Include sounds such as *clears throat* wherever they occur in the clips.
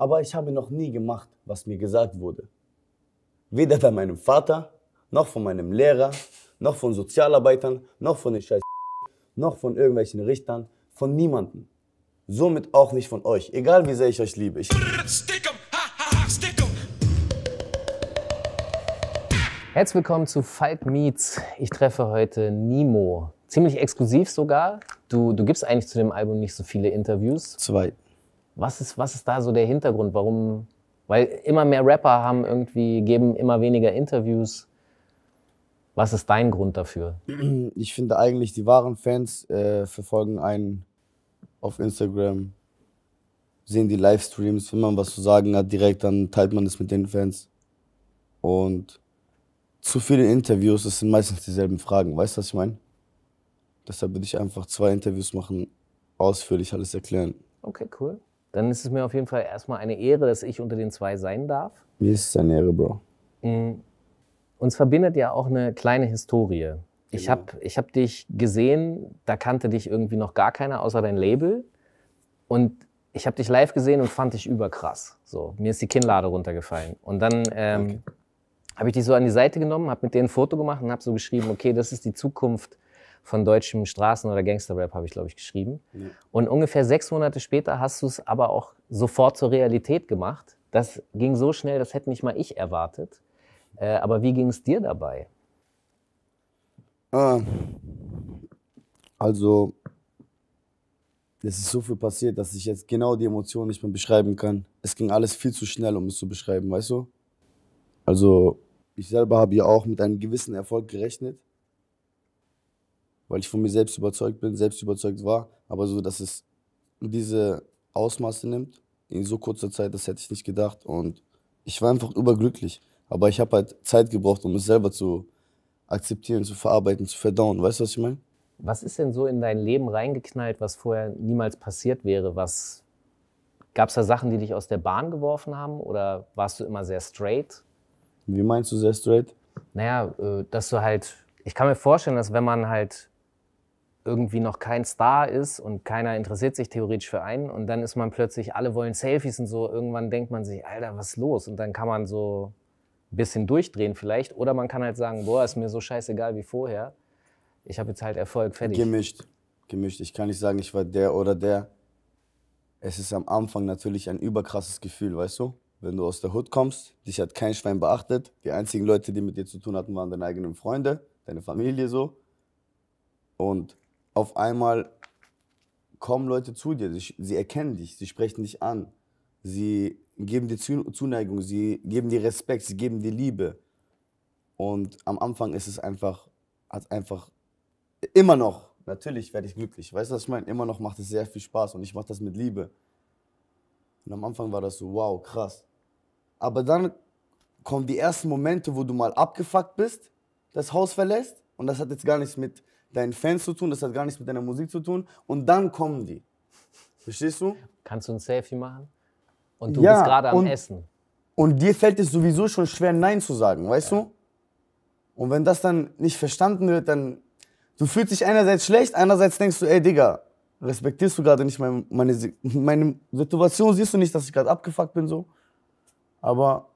aber ich habe noch nie gemacht, was mir gesagt wurde. Weder bei meinem Vater, noch von meinem Lehrer, noch von Sozialarbeitern, noch von den Scheiß, *laughs* noch von irgendwelchen Richtern, von niemandem. Somit auch nicht von euch, egal wie sehr ich euch liebe. Ich Herzlich willkommen zu Fight Meets. Ich treffe heute Nimo. Ziemlich exklusiv sogar. Du, du gibst eigentlich zu dem Album nicht so viele Interviews. Zwei. Was ist, was ist da so der Hintergrund? Warum? Weil immer mehr Rapper haben irgendwie, geben immer weniger Interviews. Was ist dein Grund dafür? *clears throat* Ich finde eigentlich, die wahren Fans äh, verfolgen einen auf Instagram, sehen die Livestreams. Wenn man was zu sagen hat direkt, dann teilt man das mit den Fans. Und zu viele Interviews, das sind meistens dieselben Fragen. Weißt du, was ich meine? Deshalb würde ich einfach zwei Interviews machen, ausführlich alles erklären. Okay, cool. Dann ist es mir auf jeden Fall erstmal eine Ehre, dass ich unter den zwei sein darf. Mir ist es eine Ehre, Bro. Mm. Uns verbindet ja auch eine kleine Historie. Genau. Ich habe ich hab dich gesehen, da kannte dich irgendwie noch gar keiner außer dein Label. Und ich habe dich live gesehen und fand dich überkrass. So, mir ist die Kinnlade runtergefallen. Und dann ähm, habe ich dich so an die Seite genommen, habe mit denen ein Foto gemacht und habe so geschrieben, okay, das ist die Zukunft von deutschem Straßen- oder Gangsterrap habe ich, glaube ich, geschrieben. Ja. Und ungefähr sechs Monate später hast du es aber auch sofort zur Realität gemacht. Das ging so schnell, das hätte nicht mal ich erwartet. Äh, aber wie ging es dir dabei? Ah, also, es ist so viel passiert, dass ich jetzt genau die Emotionen nicht mehr beschreiben kann. Es ging alles viel zu schnell, um es zu beschreiben, weißt du? Also, ich selber habe ja auch mit einem gewissen Erfolg gerechnet weil ich von mir selbst überzeugt bin, selbst überzeugt war. Aber so, dass es diese Ausmaße nimmt, in so kurzer Zeit, das hätte ich nicht gedacht. Und ich war einfach überglücklich. Aber ich habe halt Zeit gebraucht, um es selber zu akzeptieren, zu verarbeiten, zu verdauen. Weißt du, was ich meine? Was ist denn so in dein Leben reingeknallt, was vorher niemals passiert wäre? Was gab es da Sachen, die dich aus der Bahn geworfen haben? Oder warst du immer sehr straight? Wie meinst du sehr straight? Naja, äh, dass du halt, ich kann mir vorstellen, dass wenn man halt irgendwie noch kein Star ist und keiner interessiert sich theoretisch für einen und dann ist man plötzlich, alle wollen Selfies und so, irgendwann denkt man sich, Alter, was ist los? Und dann kann man so ein bisschen durchdrehen vielleicht oder man kann halt sagen, boah, ist mir so scheißegal wie vorher. Ich habe jetzt halt Erfolg, fertig. Gemischt, gemischt. Ich kann nicht sagen, ich war der oder der. Es ist am Anfang natürlich ein überkrasses Gefühl, weißt du? Wenn du aus der Hood kommst, dich hat kein Schwein beachtet. Die einzigen Leute, die mit dir zu tun hatten, waren deine eigenen Freunde, deine Familie so. Und auf einmal kommen Leute zu dir, sie, sie erkennen dich, sie sprechen dich an, sie geben dir Zuneigung, sie geben dir Respekt, sie geben dir Liebe. Und am Anfang ist es einfach, hat einfach immer noch, natürlich werde ich glücklich, weißt du, was ich meine? Immer noch macht es sehr viel Spaß und ich mache das mit Liebe. Und am Anfang war das so, wow, krass. Aber dann kommen die ersten Momente, wo du mal abgefuckt bist, das Haus verlässt und das hat jetzt gar nichts mit deinen Fans zu tun, das hat gar nichts mit deiner Musik zu tun. Und dann kommen die. Verstehst du? Kannst du ein Selfie machen? Und du ja, bist gerade am und, Essen. Und dir fällt es sowieso schon schwer, Nein zu sagen, weißt ja. du? Und wenn das dann nicht verstanden wird, dann. Du fühlst dich einerseits schlecht, andererseits denkst du, ey Digga, respektierst du gerade nicht meine, meine, meine Situation, siehst du nicht, dass ich gerade abgefuckt bin, so. Aber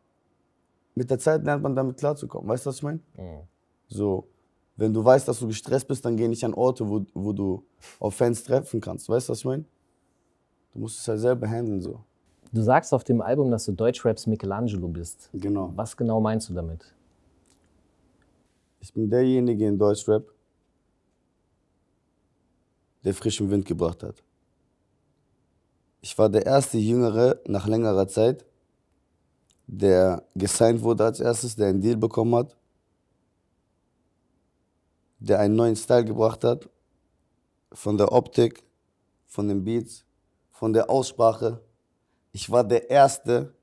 mit der Zeit lernt man damit klarzukommen, weißt du, was ich meine? Mhm. So. Wenn du weißt, dass du gestresst bist, dann geh nicht an Orte, wo, wo du auf Fans treffen kannst. Weißt du, was ich meine? Du musst es halt selber handeln so. Du sagst auf dem Album, dass du Deutschraps Michelangelo bist. Genau. Was genau meinst du damit? Ich bin derjenige in Deutschrap, der frischen Wind gebracht hat. Ich war der erste Jüngere nach längerer Zeit, der gesigned wurde als erstes, der einen Deal bekommen hat der einen neuen Style gebracht hat. Von der Optik, von den Beats, von der Aussprache. Ich war der Erste,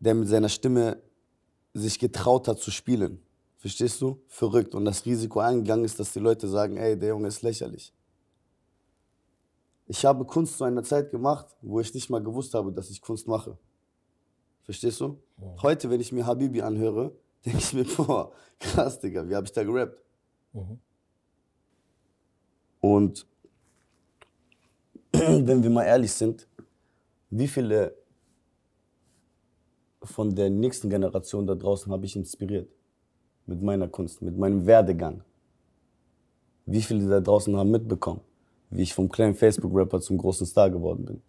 der mit seiner Stimme sich getraut hat zu spielen. Verstehst du? Verrückt. Und das Risiko eingegangen ist, dass die Leute sagen, ey, der Junge ist lächerlich. Ich habe Kunst zu einer Zeit gemacht, wo ich nicht mal gewusst habe, dass ich Kunst mache. Verstehst du? Heute, wenn ich mir Habibi anhöre, *laughs* denke ich mir, boah, krass, Digga, wie habe ich da gerappt? Mhm. Und *clears throat* wenn wir mal ehrlich sind, wie viele von der nächsten Generation da draußen habe ich inspiriert? Mit meiner Kunst, mit meinem Werdegang. Wie viele da draußen haben mitbekommen, wie ich vom kleinen Facebook-Rapper zum großen Star geworden bin?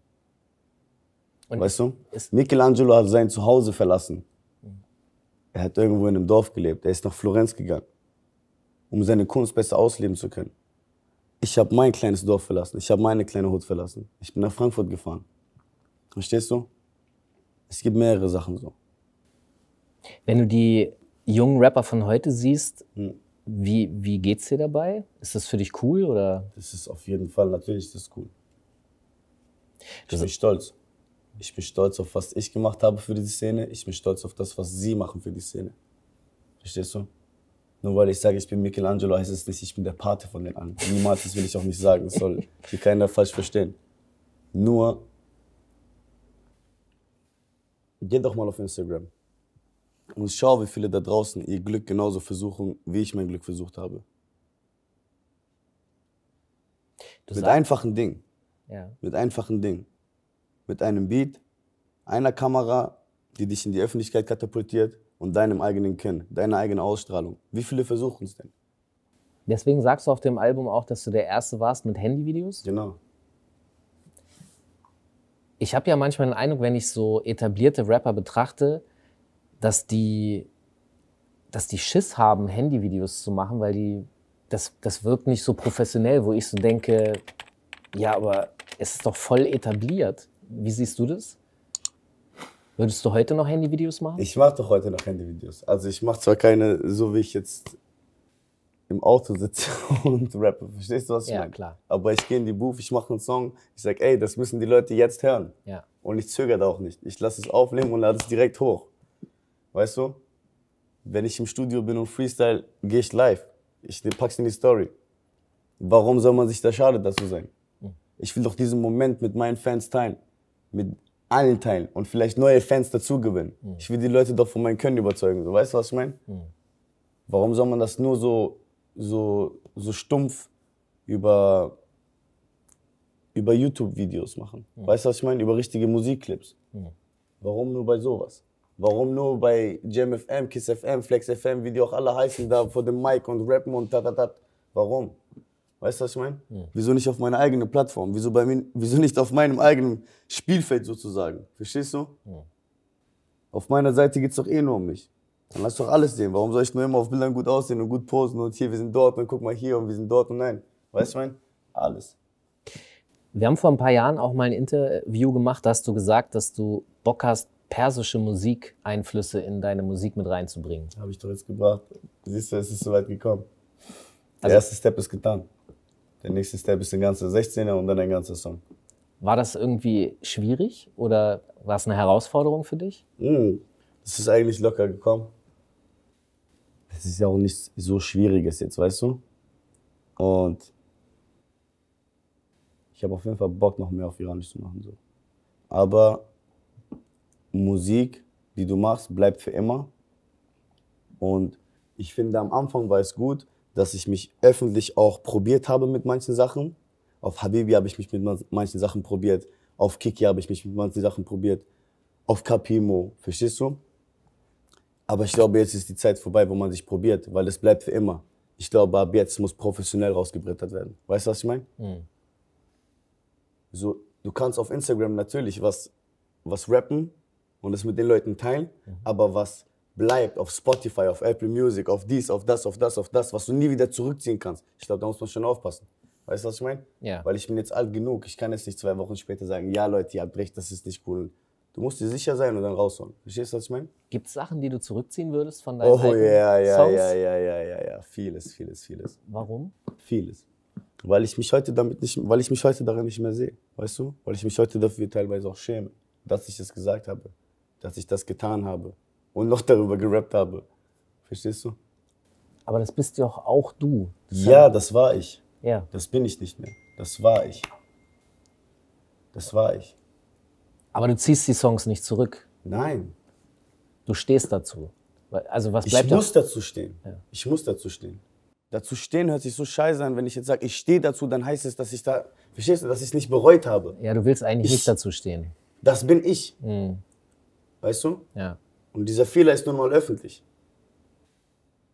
Und weißt du? Michelangelo hat sein Zuhause verlassen. Er hat irgendwo in einem Dorf gelebt. Er ist nach Florenz gegangen um seine Kunst besser ausleben zu können. Ich habe mein kleines Dorf verlassen, ich habe meine kleine Hut verlassen. Ich bin nach Frankfurt gefahren. Verstehst du? Es gibt mehrere Sachen so. Wenn du die jungen Rapper von heute siehst, hm. wie, wie geht's dir dabei? Ist das für dich cool oder? Das ist auf jeden Fall, natürlich ist das cool. Ich das bin stolz. Ich bin stolz auf, was ich gemacht habe für die Szene. Ich bin stolz auf das, was sie machen für die Szene. Verstehst du? Nur weil ich sage, ich bin Michelangelo, heißt es nicht, ich bin der Pate von den anderen. Niemals, das will ich auch nicht sagen. Das soll hier keiner falsch verstehen. Nur, geh doch mal auf Instagram und schau, wie viele da draußen ihr Glück genauso versuchen, wie ich mein Glück versucht habe. Du mit einfachen Dingen. Ja. Mit einfachen Dingen. Mit einem Beat, einer Kamera, die dich in die Öffentlichkeit katapultiert und deinem eigenen Kinn, deiner eigenen Ausstrahlung. Wie viele versuchen es denn? Deswegen sagst du auf dem Album auch, dass du der Erste warst mit Handyvideos? Genau. Ich habe ja manchmal den Eindruck, wenn ich so etablierte Rapper betrachte, dass die, dass die Schiss haben, Handyvideos zu machen, weil die, das, das wirkt nicht so professionell, wo ich so denke, ja, aber es ist doch voll etabliert. Wie siehst du das? Würdest du heute noch Handyvideos machen? Ich mache doch heute noch Handyvideos. Also ich mache zwar keine, so wie ich jetzt im Auto sitze *laughs* und rappe. Verstehst du, was ich ja, meine? Ja, klar. Aber ich gehe in die Booth, ich mache einen Song, ich sage, ey, das müssen die Leute jetzt hören. Ja. Und ich zögere da auch nicht. Ich lasse es aufnehmen und lade es direkt hoch. Weißt du? Wenn ich im Studio bin und Freestyle, gehe ich live. Ich ne, pack's in die Story. Warum soll man sich da schade dazu sein? Hm. Ich will doch diesen Moment mit meinen Fans teilen. Mit allen teilen und vielleicht neue Fans dazu gewinnen. Mhm. Ich will die Leute doch von meinem Können überzeugen. So, weißt du, was ich meine? Mhm. Warum soll man das nur so, so, so stumpf über, über YouTube-Videos machen? Mhm. Weißt du, was ich meine? Über richtige Musikclips. Mhm. Warum nur bei sowas? Warum nur bei JamFM, KissFM, FlexFM, wie die auch alle heißen, da vor dem Mic und rappen und tatatat? Warum? Weißt du, was ich meine? Ja. Hm. Wieso nicht auf meiner eigenen Plattform? Wieso, bei mir, wieso nicht auf meinem eigenen Spielfeld sozusagen? Verstehst du? Ja. Hm. Auf meiner Seite geht es doch eh nur um mich. Dann lass doch alles sehen. Warum soll ich nur immer auf Bildern gut aussehen und gut posen und hier, wir sind dort und guck mal hier und wir sind dort und nein. Weißt du, ich meine? Alles. Wir haben vor ein paar Jahren auch mal ein Interview gemacht, da hast du gesagt, dass du Bock hast, persische Musikeinflüsse in deine Musik mit reinzubringen. Habe ich doch jetzt gebracht. Siehst du, es ist soweit gekommen. Der also, erste Step ist getan. Der nächste Step ist ein ganzer 16er und dann ein ganzer Song. War das irgendwie schwierig oder war es eine Herausforderung für dich? Mhm. Das ist eigentlich locker gekommen. Das ist ja auch nichts so Schwieriges jetzt, weißt du? Und ich habe auf jeden Fall Bock, noch mehr auf Iranisch zu machen. So. Aber Musik, die du machst, bleibt für immer. Und ich finde, am Anfang war es gut, dass ich mich öffentlich auch probiert habe mit manchen Sachen. Auf Habibi habe ich mich mit manchen Sachen probiert. Auf Kiki habe ich mich mit manchen Sachen probiert. Auf Capimo, verstehst du? Aber ich glaube, jetzt ist die Zeit vorbei, wo man sich probiert, weil es bleibt für immer. Ich glaube, ab jetzt muss professionell rausgebrettert werden. Weißt du, was ich meine? Mhm. So, du kannst auf Instagram natürlich was, was rappen und es mit den Leuten teilen, mhm. aber was bleibt auf Spotify, auf Apple Music, auf dies, auf das, auf das, auf das, was du nie wieder zurückziehen kannst. Ich glaube, da muss man schon aufpassen. Weißt du, was ich meine? Ja. Weil ich bin jetzt alt genug. Ich kann jetzt nicht zwei Wochen später sagen, ja, Leute, ihr habt recht, das ist nicht cool. Du musst dir sicher sein und dann raushauen. Verstehst du, was ich meine? Gibt es Sachen, die du zurückziehen würdest von deinen oh, alten ja, ja, Songs? ja, ja, ja, ja, ja. Vieles, vieles, vieles. Warum? Vieles. Weil ich mich heute damit nicht, weil ich mich heute darin nicht mehr sehe. Weißt du? Weil ich mich heute dafür teilweise auch schäme, dass ich das gesagt habe, dass ich das getan habe und noch darüber gerappt habe. Verstehst du? Aber das bist ja auch, auch du. Das ja, das war ich. Ja. Das bin ich nicht mehr. Das war ich. Das war ich. Aber du ziehst die Songs nicht zurück. Nein. Du stehst dazu. Also was bleibt Ich muss da? dazu stehen. Ja. Ich muss dazu stehen. Dazu stehen hört sich so scheiße an, wenn ich jetzt sage, ich stehe dazu, dann heißt es, dass ich da, verstehst du, dass ich es nicht bereut habe. Ja, du willst eigentlich ich, nicht dazu stehen. Das bin ich. Mhm. Weißt du? Ja. Und dieser Fehler ist nun mal öffentlich.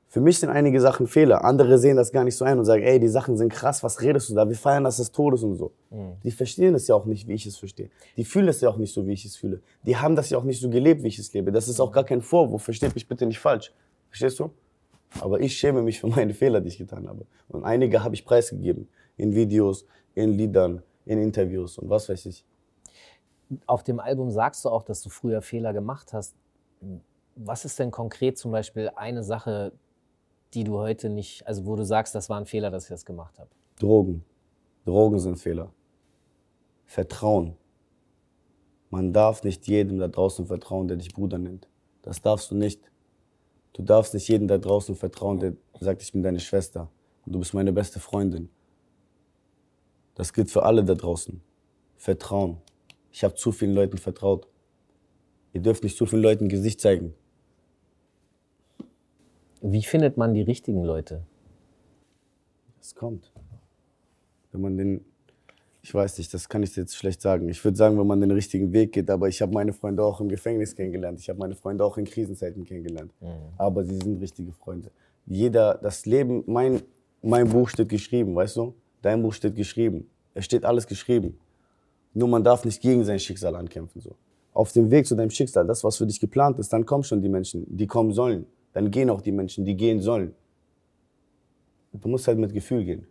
Für mich sind einige Sachen Fehler. Andere sehen das gar nicht so ein und sagen, ey, die Sachen sind krass, was redest du da? Wir feiern das des Todes und so. Mhm. Die verstehen es ja auch nicht, wie ich es verstehe. Die fühlen es ja auch nicht so, wie ich es fühle. Die haben das ja auch nicht so gelebt, wie ich es lebe. Das ist auch gar kein Vorwurf. Versteht mich bitte nicht falsch. Verstehst du? Aber ich schäme mich für meine Fehler, die ich getan habe. Und einige habe ich preisgegeben. In Videos, in Liedern, in Interviews und was weiß ich. Auf dem Album sagst du auch, dass du früher Fehler gemacht hast was ist denn konkret zum Beispiel eine Sache, die du heute nicht, also wo du sagst, das war ein Fehler, dass ich das gemacht habe? Drogen. Drogen sind Fehler. Vertrauen. Man darf nicht jedem da draußen vertrauen, der dich Bruder nennt. Das darfst du nicht. Du darfst nicht jedem da draußen vertrauen, der sagt, ich bin deine Schwester und du bist meine beste Freundin. Das gilt für alle da draußen. Vertrauen. Ich habe zu vielen Leuten vertraut. Ihr dürft nicht zu vielen Leuten Gesicht zeigen. Wie findet man die richtigen Leute? Es kommt. Wenn man den, ich weiß nicht, das kann ich jetzt schlecht sagen. Ich würde sagen, wenn man den richtigen Weg geht, aber ich habe meine Freunde auch im Gefängnis kennengelernt. Ich habe meine Freunde auch in Krisenzeiten kennengelernt. Mhm. Aber sie sind richtige Freunde. Jeder, das Leben, mein, mein Buch steht geschrieben, weißt du? Dein Buch steht geschrieben. Es steht alles geschrieben. Nur man darf nicht gegen sein Schicksal ankämpfen. So auf dem Weg zu deinem Schicksal, das, was für dich geplant ist, dann kommen schon die Menschen, die kommen sollen. Dann gehen auch die Menschen, die gehen sollen. Du musst halt mit Gefühl gehen.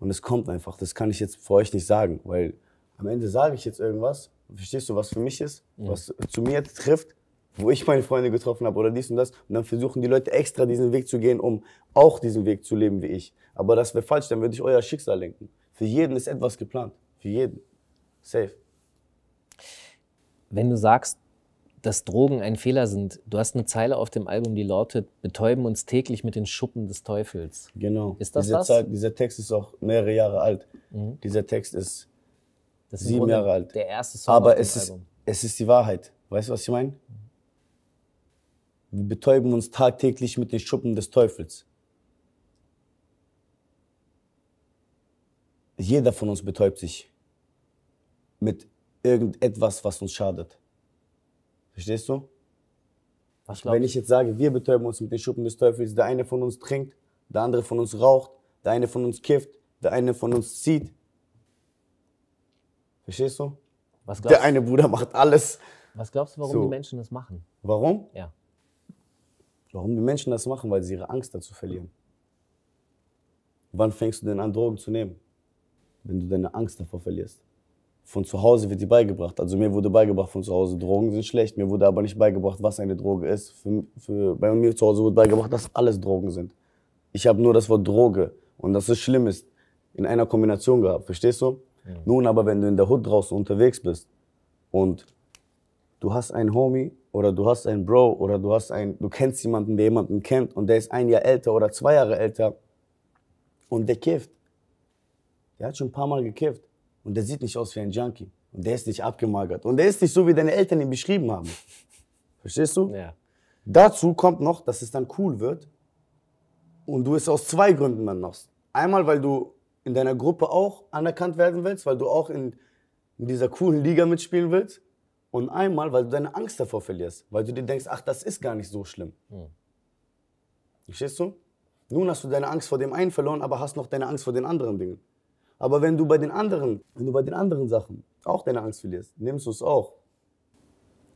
Und es kommt einfach. Das kann ich jetzt vor euch nicht sagen, weil am Ende sage ich jetzt irgendwas. Verstehst du, was für mich ist, ja. was zu mir trifft, wo ich meine Freunde getroffen habe oder dies und das. Und dann versuchen die Leute extra diesen Weg zu gehen, um auch diesen Weg zu leben wie ich. Aber das wäre falsch, dann würde ich euer Schicksal lenken. Für jeden ist etwas geplant. Für jeden. Safe wenn du sagst, dass Drogen ein Fehler sind, du hast eine Zeile auf dem Album, die lautet, betäuben uns täglich mit den Schuppen des Teufels. Genau. Ist das Diese das? Zeit, dieser Text ist auch mehrere Jahre alt. Mhm. Dieser Text ist, ist sieben Jahre alt. Der erste Song Aber auf dem es, Album. es ist die Wahrheit. Weißt du, was ich meine? Wir betäuben uns tagtäglich mit den Schuppen des Teufels. Jeder von uns betäubt sich mit irgendetwas, was uns schadet. Verstehst du? Was Wenn ich jetzt sage, wir betäuben uns mit den Schuppen des Teufels, der eine von uns trinkt, der andere von uns raucht, der eine von uns kifft, der eine von uns zieht. Verstehst du? Was glaubst der eine Bruder macht alles. Was glaubst du, warum so. die Menschen das machen? Warum? Ja. Warum die Menschen das machen? Weil sie ihre Angst dazu verlieren. Wann fängst du denn an, Drogen zu nehmen? Wenn du deine Angst davor verlierst von zu Hause wird dir beigebracht. Also mir wurde beigebracht von zu Hause, Drogen sind schlecht. Mir wurde aber nicht beigebracht, was eine Droge ist. Für, für, bei mir zu Hause wurde beigebracht, dass alles Drogen sind. Ich habe nur das Wort Droge und dass es schlimm ist, in einer Kombination gehabt. Verstehst du? Mhm. Nun aber, wenn du in der Hood draußen unterwegs bist und du hast einen Homie oder du hast einen Bro oder du hast einen, du kennst jemanden, der jemanden kennt und der ist ein Jahr älter oder zwei Jahre älter und der kifft. Der hat schon ein paar Mal gekifft. Und der sieht nicht aus wie ein Junkie. Und der ist nicht abgemagert. Und der ist nicht so, wie deine Eltern ihn beschrieben haben. Verstehst du? Ja. Dazu kommt noch, dass es dann cool wird. Und du es aus zwei Gründen dann machst. Einmal, weil du in deiner Gruppe auch anerkannt werden willst, weil du auch in, in dieser coolen Liga mitspielen willst. Und einmal, weil du deine Angst davor verlierst, weil du dir denkst, ach, das ist gar nicht so schlimm. Mhm. Verstehst du? Nun hast du deine Angst vor dem einen verloren, aber hast noch deine Angst vor den anderen Dingen. Aber wenn du bei den anderen, wenn du bei den anderen Sachen auch deine Angst verlierst, nimmst du es auch.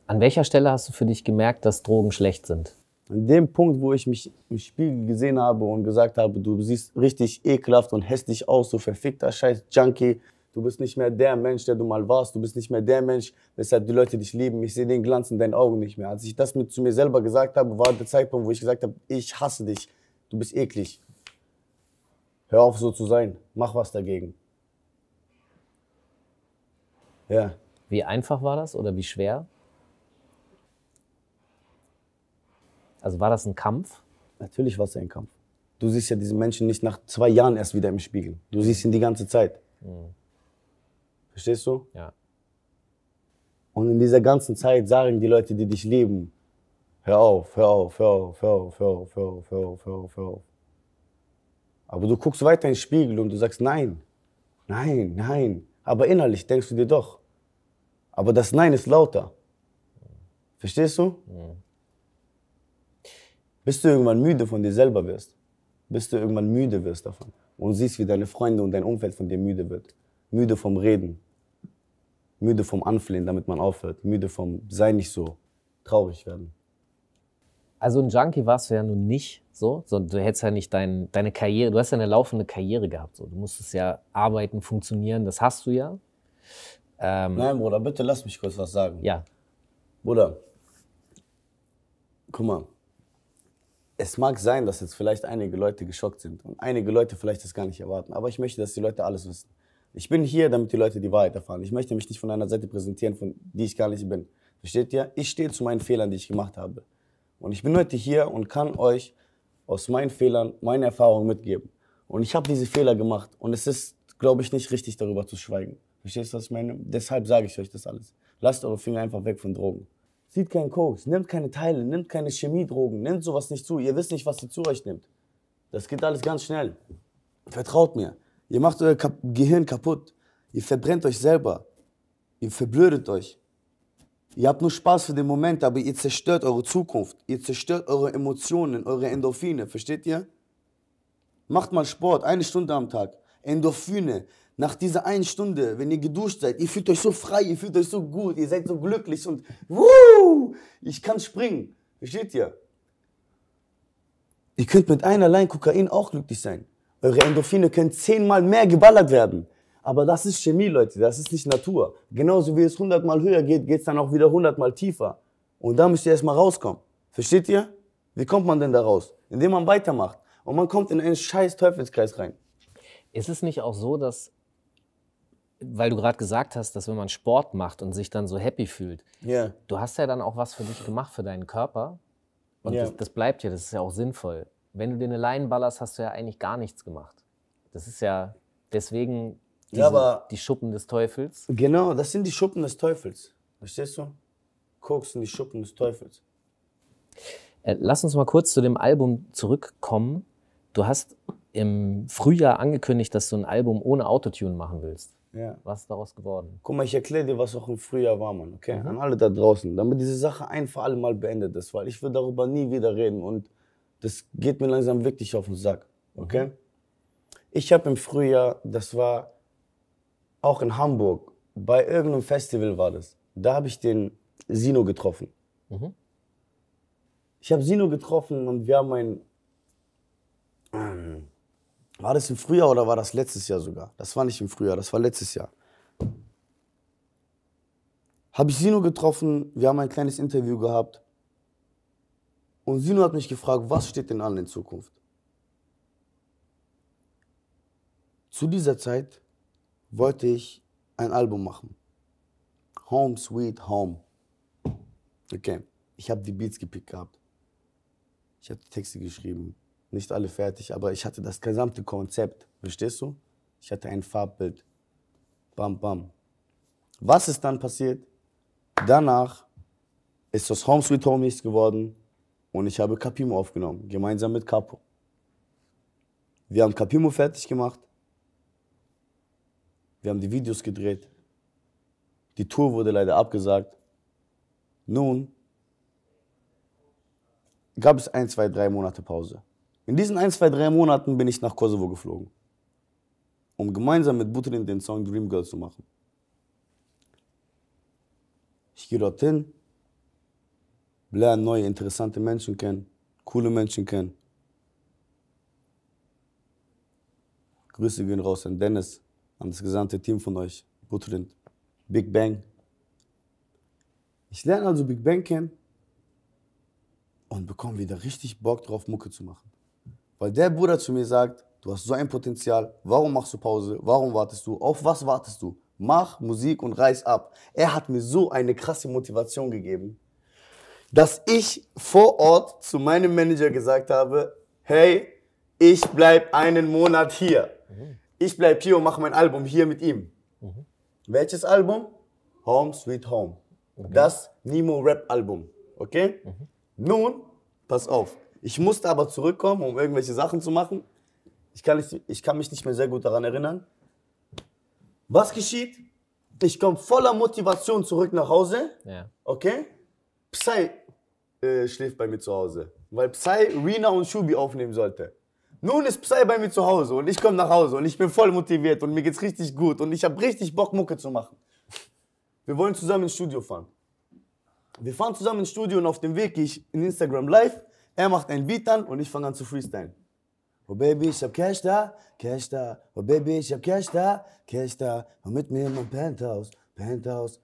An welcher Stelle hast du für dich gemerkt, dass Drogen schlecht sind? An dem Punkt, wo ich mich im Spiegel gesehen habe und gesagt habe, du siehst richtig ekelhaft und hässlich aus, du verfickter Scheiß Junkie, du bist nicht mehr der Mensch, der du mal warst, du bist nicht mehr der Mensch, weshalb die Leute dich lieben, ich sehe den Glanz in deinen Augen nicht mehr. Als ich das mit, zu mir selber gesagt habe, war der Zeitpunkt, wo ich gesagt habe, ich hasse dich, du bist eklig. Hör auf, so zu sein. Mach was dagegen. Ja. Wie einfach war das oder wie schwer? Also war das ein Kampf? Natürlich war es ein Kampf. Du siehst ja diesen Menschen nicht nach zwei Jahren erst wieder im Spiegel. Du siehst ihn die ganze Zeit. Mhm. Verstehst du? Ja. Und in dieser ganzen Zeit sagen die Leute, die dich lieben, hör auf, hör auf, hör auf, hör auf, hör auf, hör auf, hör auf, hör auf, hör auf. Aber du guckst weiter in den Spiegel und du sagst Nein, nein, nein. Aber innerlich denkst du dir doch. Aber das Nein ist lauter. Verstehst du? Ja. Mhm. Bis du irgendwann müde von dir selber wirst. Bis du irgendwann müde wirst davon. Und siehst, wie deine Freunde und dein Umfeld von dir müde wird. Müde vom Reden. Müde vom Anflehen, damit man aufhört. Müde vom Sei nicht so. Traurig werden also ein Junkie warst du ja nun nicht so, sondern du hättest ja nicht dein, deine Karriere, du hast ja eine laufende Karriere gehabt. So. Du musstest ja arbeiten, funktionieren, das hast du ja. Ähm, Nein, Bruder, bitte lass mich kurz was sagen. Ja. Bruder, guck mal. Es mag sein, dass jetzt vielleicht einige Leute geschockt sind und einige Leute vielleicht das gar nicht erwarten, aber ich möchte, dass die Leute alles wissen. Ich bin hier, damit die Leute die Wahrheit erfahren. Ich möchte mich nicht von einer Seite präsentieren, von die ich gar nicht bin. Versteht ihr? Ich stehe zu meinen Fehlern, die ich gemacht habe. Und ich bin heute hier und kann euch aus meinen Fehlern meine Erfahrungen mitgeben. Und ich habe diese Fehler gemacht. Und es ist, glaube ich, nicht richtig, darüber zu schweigen. Verstehst du, was ich meine? Deshalb sage ich euch das alles. Lasst eure Finger einfach weg von Drogen. Sieht keinen Koks, nimmt keine Teile, nimmt keine Chemiedrogen, nimmt sowas nicht zu. Ihr wisst nicht, was ihr zu euch nimmt. Das geht alles ganz schnell. Vertraut mir. Ihr macht euer Gehirn kaputt. Ihr verbrennt euch selber. Ihr verblödet euch. Ihr habt nur Spaß für den Moment, aber ihr zerstört eure Zukunft. Ihr zerstört eure Emotionen, eure Endorphine. Versteht ihr? Macht mal Sport, eine Stunde am Tag. Endorphine. Nach dieser einen Stunde, wenn ihr geduscht seid, ihr fühlt euch so frei, ihr fühlt euch so gut, ihr seid so glücklich und wuh, ich kann springen. Versteht ihr? Ihr könnt mit einer allein Kokain auch glücklich sein. Eure Endorphine können zehnmal mehr geballert werden. Aber das ist Chemie, Leute, das ist nicht Natur. Genauso wie es 100 Mal höher geht, geht es dann auch wieder 100 Mal tiefer. Und da müsst ihr erstmal rauskommen. Versteht ihr? Wie kommt man denn da raus? Indem man weitermacht. Und man kommt in einen scheiß Teufelskreis rein. Ist es nicht auch so, dass, weil du gerade gesagt hast, dass wenn man Sport macht und sich dann so happy fühlt, yeah. du hast ja dann auch was für dich gemacht, für deinen Körper. Und yeah. das, das bleibt ja, das ist ja auch sinnvoll. Wenn du dir eine Leinen ballerst, hast du ja eigentlich gar nichts gemacht. Das ist ja, deswegen diese, ja, aber die Schuppen des Teufels. Genau, das sind die Schuppen des Teufels. Verstehst du? Koks sind die Schuppen des Teufels. Äh, lass uns mal kurz zu dem Album zurückkommen. Du hast im Frühjahr angekündigt, dass du ein Album ohne Autotune machen willst. Ja. Was ist daraus geworden? Guck mal, ich erkläre dir, was auch im Frühjahr war, Mann. Okay? Mhm. An alle da draußen. Damit diese Sache ein für alle Mal beendet ist, weil ich will darüber nie wieder reden und das geht mir langsam wirklich auf den Sack. Okay? Mhm. Ich habe im Frühjahr, das war auch in Hamburg, bei irgendeinem Festival war das. Da habe ich den Sino getroffen. Mhm. Ich habe Sino getroffen und wir haben ein. Ähm, war das im Frühjahr oder war das letztes Jahr sogar? Das war nicht im Frühjahr, das war letztes Jahr. Habe ich Sino getroffen, wir haben ein kleines Interview gehabt. Und Sino hat mich gefragt, was steht denn an in Zukunft? Zu dieser Zeit wollte ich ein Album machen. Home Sweet Home. Okay, ich habe die Beats gepickt gehabt. Ich habe die Texte geschrieben. Nicht alle fertig, aber ich hatte das gesamte Konzept. Verstehst du? Ich hatte ein Farbbild. Bam, bam. Was ist dann passiert? Danach ist das Home Sweet Home nichts geworden und ich habe Capimo aufgenommen, gemeinsam mit Capo. Wir haben Capimo fertig gemacht wir haben die Videos gedreht. Die Tour wurde leider abgesagt. Nun gab es ein, zwei, drei Monate Pause. In diesen ein, zwei, drei Monaten bin ich nach Kosovo geflogen, um gemeinsam mit Buterin den Song Dream Girl zu machen. Ich gehe dorthin, lerne neue, interessante Menschen kennen, coole Menschen kennen. Grüße gehen raus an Dennis, an das gesamte Team von euch, Butrind, Big Bang. Ich lerne also Big Bang kennen und bekomme wieder richtig Bock drauf, Mucke zu machen. Weil der Bruder zu mir sagt, du hast so ein Potenzial, warum machst du Pause, warum wartest du, auf was wartest du? Mach Musik und reiß ab. Er hat mir so eine krasse Motivation gegeben, dass ich vor Ort zu meinem Manager gesagt habe, hey, ich bleib einen Monat hier. Mhm ich bleibe hier und mache mein Album hier mit ihm. Mhm. Welches Album? Home Sweet Home. Okay. Das Nemo Rap Album. Okay? Mhm. Nun, pass auf. Ich musste aber zurückkommen, um irgendwelche Sachen zu machen. Ich kann, nicht, ich kann mich nicht mehr sehr gut daran erinnern. Was geschieht? Ich komme voller Motivation zurück nach Hause. Ja. Okay? Psy äh, schläft bei mir zu Hause, weil Psy, Rina und Shubi aufnehmen sollte. Nun ist Psy bei mir zu Hause und ich komme nach Hause und ich bin voll motiviert und mir geht's richtig gut und ich habe richtig Bock, Mucke zu machen. Wir wollen zusammen ins Studio fahren. Wir fahren zusammen ins Studio und auf dem Weg gehe ich in Instagram live. Er macht ein Beat an und ich fange an zu freestylen. Oh Baby, ich hab Cash da, Cash da. Oh Baby, ich hab Cash da, Cash da. Komm mit mir in mein Penthouse, Penthouse.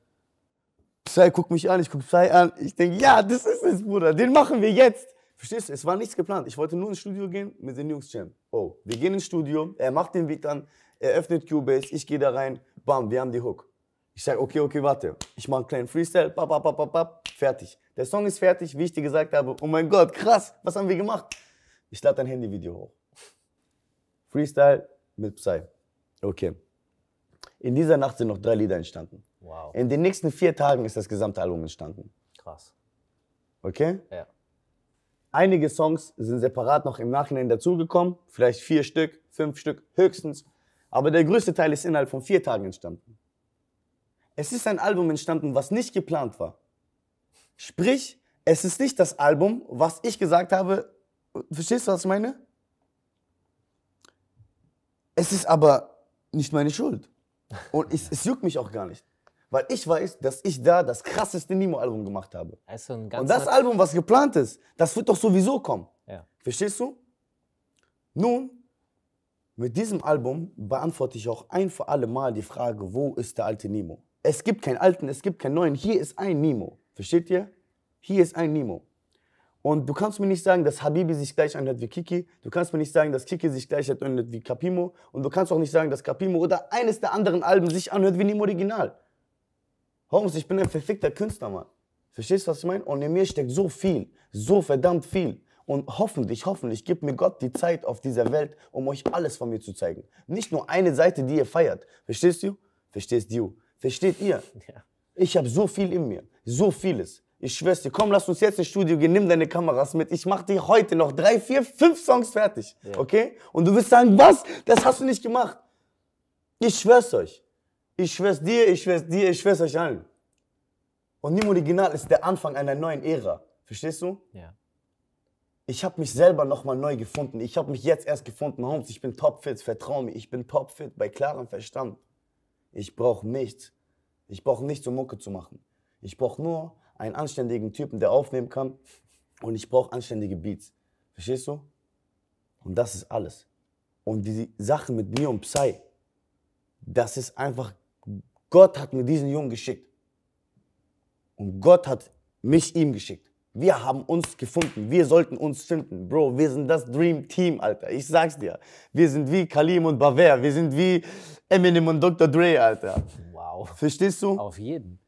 Psy guckt mich an, ich guck Psy an. Ich denk, ja, das ist es, Bruder. Den machen wir jetzt. Verstehst du? Es war nichts geplant. Ich wollte nur ins Studio gehen mit den Jungs Champ. Oh, wir gehen ins Studio, er macht den Beat an, er öffnet Cubase, ich gehe da rein, bam, wir haben die Hook. Ich sage, okay, okay, warte. Ich mache einen kleinen Freestyle, bap, bap, bap, bap, fertig. Der Song ist fertig, wie ich dir gesagt habe. Oh mein Gott, krass, was haben wir gemacht? Ich lade ein Handyvideo hoch. Freestyle mit Psy. Okay. In dieser Nacht sind noch drei Lieder entstanden. Wow. In den nächsten vier Tagen ist das gesamte Album entstanden. Krass. Okay? Ja. Einige Songs sind separat noch im Nachhinein dazugekommen, vielleicht vier Stück, fünf Stück höchstens, aber der größte Teil ist innerhalb von vier Tagen entstanden. Es ist ein Album entstanden, was nicht geplant war. Sprich, es ist nicht das Album, was ich gesagt habe. Verstehst du, was ich meine? Es ist aber nicht meine Schuld. Und es, es juckt mich auch gar nicht weil ich weiß, dass ich da das krasseste Nemo-Album gemacht habe. Also ein ganz Und das Album, was geplant ist, das wird doch sowieso kommen. Ja. Verstehst du? Nun, mit diesem Album beantworte ich auch ein für alle Mal die Frage, wo ist der alte Nemo? Es gibt keinen alten, es gibt keinen neuen. Hier ist ein Nemo. Versteht ihr? Hier ist ein Nemo. Und du kannst mir nicht sagen, dass Habibi sich gleich anhört wie Kiki. Du kannst mir nicht sagen, dass Kiki sich gleich anhört wie Capimo. Und du kannst auch nicht sagen, dass Capimo oder eines der anderen Alben sich anhört wie Nemo Original. Holmes, ich bin ein verfickter Künstler, Mann. Verstehst du, was ich meine? Und in mir steckt so viel, so verdammt viel. Und hoffentlich, hoffentlich gibt mir Gott die Zeit auf dieser Welt, um euch alles von mir zu zeigen. Nicht nur eine Seite, die ihr feiert. Verstehst du? Verstehst du? Versteht ihr? Ja. Ich habe so viel in mir, so vieles. Ich schwör's dir, komm, lass uns jetzt ins Studio gehen, nimm deine Kameras mit. Ich mach dir heute noch drei, vier, fünf Songs fertig. Ja. Okay? Und du wirst sagen, was? Das hast du nicht gemacht. Ich schwör's euch. Ich schwör's dir, ich schwör's dir, ich schwör's euch allen. Und Nim Original ist der Anfang einer neuen Ära. Verstehst du? Ja. Ich habe mich selber nochmal neu gefunden. Ich habe mich jetzt erst gefunden. Holmes, ich bin topfit, vertrau mir. Ich bin topfit bei klarem Verstand. Ich brauche nichts. Ich brauche nichts, um Mucke zu machen. Ich brauche nur einen anständigen Typen, der aufnehmen kann. Und ich brauche anständige Beats. Verstehst du? Und das ist alles. Und die Sachen mit mir und Psy, das ist einfach Gott hat mir diesen Jungen geschickt. Und Gott hat mich ihm geschickt. Wir haben uns gefunden. Wir sollten uns finden. Bro, wir sind das Dream Team, Alter. Ich sag's dir. Wir sind wie Kalim und Baver. Wir sind wie Eminem und Dr. Dre, Alter. Wow. Verstehst du? Auf jeden.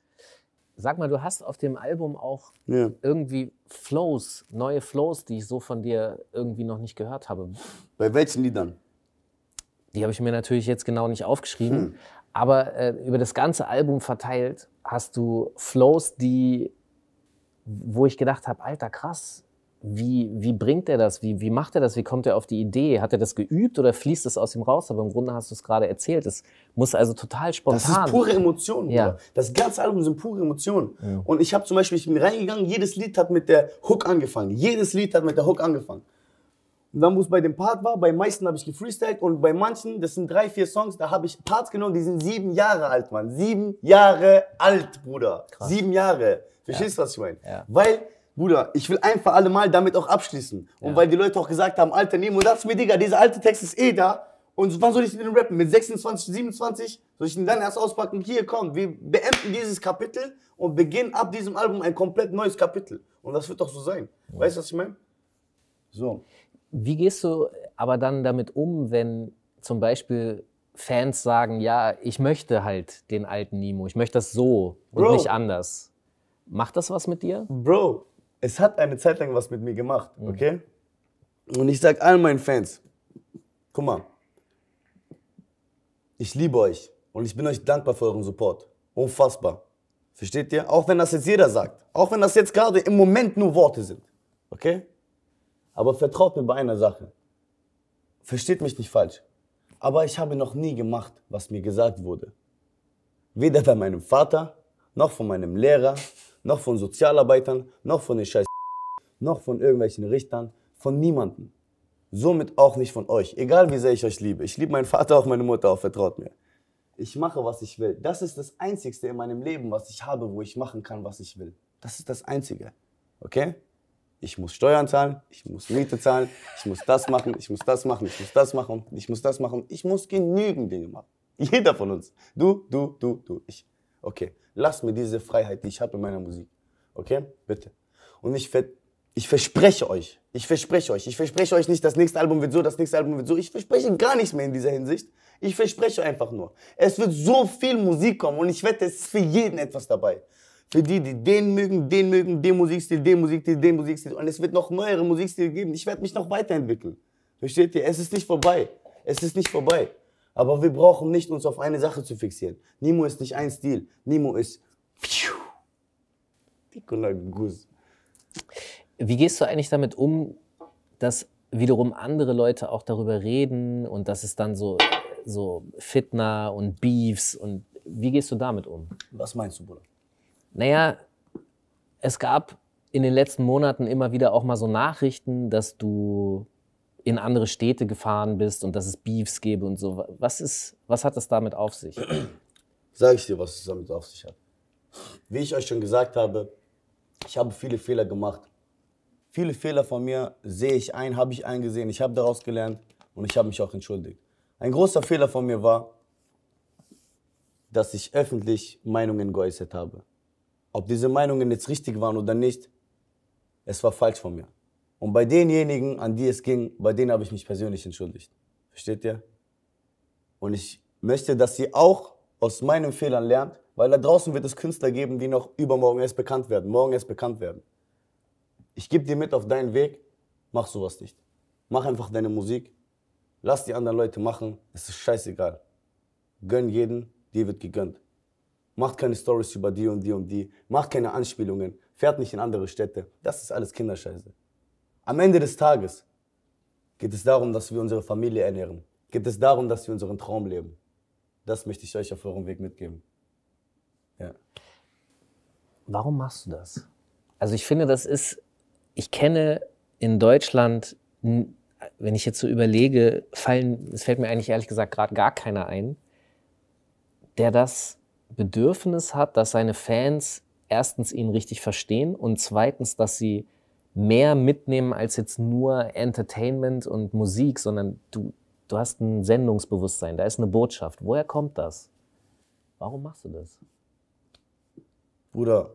Sag mal, du hast auf dem Album auch ja. irgendwie Flows, neue Flows, die ich so von dir irgendwie noch nicht gehört habe. Bei welchen Liedern? Die habe ich mir natürlich jetzt genau nicht aufgeschrieben. Hm. Aber äh, über das ganze Album verteilt hast du Flows, die, wo ich gedacht habe, alter krass, wie, wie bringt er das? Wie, wie macht er das? Wie kommt er auf die Idee? Hat er das geübt oder fließt es aus ihm raus? Aber im Grunde hast du es gerade erzählt. Es muss also total spontan. Das ist pure Emotionen. Ja. Das ganze Album sind pure Emotionen. Ja. Und ich habe zum Beispiel, ich bin reingegangen, jedes Lied hat mit der Hook angefangen. Jedes Lied hat mit der Hook angefangen. Und dann, wo es bei dem Part war, bei meisten habe ich gefreestylt und bei manchen, das sind drei, vier Songs, da habe ich Parts genommen, die sind sieben Jahre alt, Mann. Sieben Jahre alt, Bruder. Krass. Sieben Jahre. Verstehst du, ja. was ich meine? Ja. Weil, Bruder, ich will einfach für alle Mal damit auch abschließen. Und ja. weil die Leute auch gesagt haben, Alter, nehmen und sagst mir, Digga, dieser alte Text ist eh da. Und wann soll ich den rappen? Mit 26, 27? Soll ich den dann erst auspacken? Hier, komm, wir beenden dieses Kapitel und beginnen ab diesem Album ein komplett neues Kapitel. Und das wird doch so sein. Weißt du, was ich meine? So. Wie gehst du aber dann damit um, wenn zum Beispiel Fans sagen, ja, ich möchte halt den alten Nemo, ich möchte das so Bro. und nicht anders. Macht das was mit dir? Bro, es hat eine Zeit lang was mit mir gemacht, mhm. okay? Und ich sag all meinen Fans, guck mal, ich liebe euch und ich bin euch dankbar für euren Support. Unfassbar. Versteht ihr? Auch wenn das jetzt jeder sagt, auch wenn das jetzt gerade im Moment nur Worte sind, okay? Aber vertraut mir bei einer Sache. Versteht mich nicht falsch. Aber ich habe noch nie gemacht, was mir gesagt wurde. Weder bei meinem Vater, noch von meinem Lehrer, noch von Sozialarbeitern, noch von den Scheiß, *laughs* noch von irgendwelchen Richtern, von niemandem. Somit auch nicht von euch. Egal wie sehr ich euch liebe. Ich liebe meinen Vater, auch meine Mutter, auch vertraut mir. Ich mache, was ich will. Das ist das Einzigste in meinem Leben, was ich habe, wo ich machen kann, was ich will. Das ist das Einzige. Okay? ich muss Steuern zahlen, ich muss Miete zahlen, ich muss das machen, ich muss das machen, ich muss das machen, ich muss das machen, ich muss genügend Dinge machen. Jeder von uns. Du, du, du, du, ich. Okay, lass mir diese Freiheit, die ich habe in meiner Musik. Okay, bitte. Und ich, ver ich verspreche euch, ich verspreche euch, ich verspreche euch nicht, das nächste Album wird so, das nächste Album wird so. Ich verspreche gar nichts mehr in dieser Hinsicht. Ich verspreche einfach nur. Es wird so viel Musik kommen und ich wette, es ist für jeden etwas dabei. Für die, die den mögen, den mögen, den Musikstil, den Musikstil, den Musikstil. Und es wird noch neuere Musikstile geben. Ich werde mich noch weiterentwickeln. Versteht ihr? Es ist nicht vorbei. Es ist nicht vorbei. Aber wir brauchen nicht uns auf eine Sache zu fixieren. Nemo ist nicht ein Stil. Nemo ist. Wie gehst du eigentlich damit um, dass wiederum andere Leute auch darüber reden und dass es dann so, so Fitna und Beefs und wie gehst du damit um? Was meinst du, Bruder? Naja, es gab in den letzten Monaten immer wieder auch mal so Nachrichten, dass du in andere Städte gefahren bist und dass es Beefs gäbe und so. Was, ist, was hat das damit auf sich? Sag ich dir, was es damit auf sich hat. Wie ich euch schon gesagt habe, ich habe viele Fehler gemacht. Viele Fehler von mir sehe ich ein, habe ich eingesehen, ich habe daraus gelernt und ich habe mich auch entschuldigt. Ein großer Fehler von mir war, dass ich öffentlich Meinungen geäußert habe ob diese Meinungen jetzt richtig waren oder nicht, es war falsch von mir. Und bei denjenigen, an die es ging, bei denen habe ich mich persönlich entschuldigt. Versteht ihr? Und ich möchte, dass ihr auch aus meinen Fehlern lernt, weil da draußen wird es Künstler geben, die noch übermorgen erst bekannt werden, morgen erst bekannt werden. Ich gebe dir mit auf deinen Weg, mach sowas nicht. Mach einfach deine Musik, lass die anderen Leute machen, es ist scheißegal. Gönn jeden, dir wird gegönnt macht keine Stories über die und die und die, macht keine Anspielungen, fährt nicht in andere Städte. Das ist alles Kinderscheiße. Am Ende des Tages geht es darum, dass wir unsere Familie ernähren. Geht es darum, dass wir unseren Traum leben. Das möchte ich euch auf eurem Weg mitgeben. Ja. Warum machst du das? Also ich finde, das ist, ich kenne in Deutschland, wenn ich jetzt so überlege, fallen, es fällt mir eigentlich ehrlich gesagt gerade gar keiner ein, der das Bedürfnis hat, dass seine Fans erstens ihn richtig verstehen und zweitens, dass sie mehr mitnehmen als jetzt nur Entertainment und Musik, sondern du, du hast ein Sendungsbewusstsein, da ist eine Botschaft. Woher kommt das? Warum machst du das? Bruder,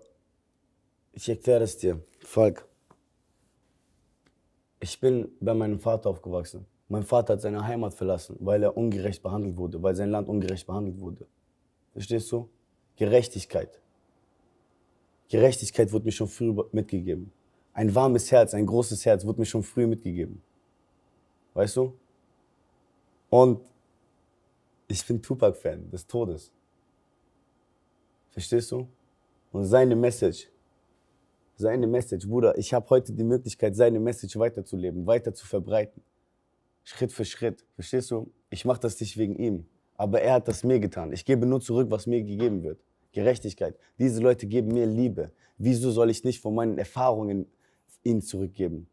ich erkläre es dir. Falk, ich bin bei meinem Vater aufgewachsen. Mein Vater hat seine Heimat verlassen, weil er ungerecht behandelt wurde, weil sein Land ungerecht behandelt wurde. Verstehst du? Gerechtigkeit. Gerechtigkeit wurde mir schon früh mitgegeben. Ein warmes Herz, ein großes Herz wurde mir schon früh mitgegeben. Weißt du? Und ich bin Tupac-Fan des Todes. Verstehst du? Und seine Message, seine Message, Bruder, ich habe heute die Möglichkeit, seine Message weiterzuleben, weiter zu verbreiten. Schritt für Schritt. Verstehst du? Ich mache das nicht wegen ihm. Aber er hat das mir getan. Ich gebe nur zurück, was mir gegeben wird. Gerechtigkeit. Diese Leute geben mir Liebe. Wieso soll ich nicht von meinen Erfahrungen ihnen zurückgeben?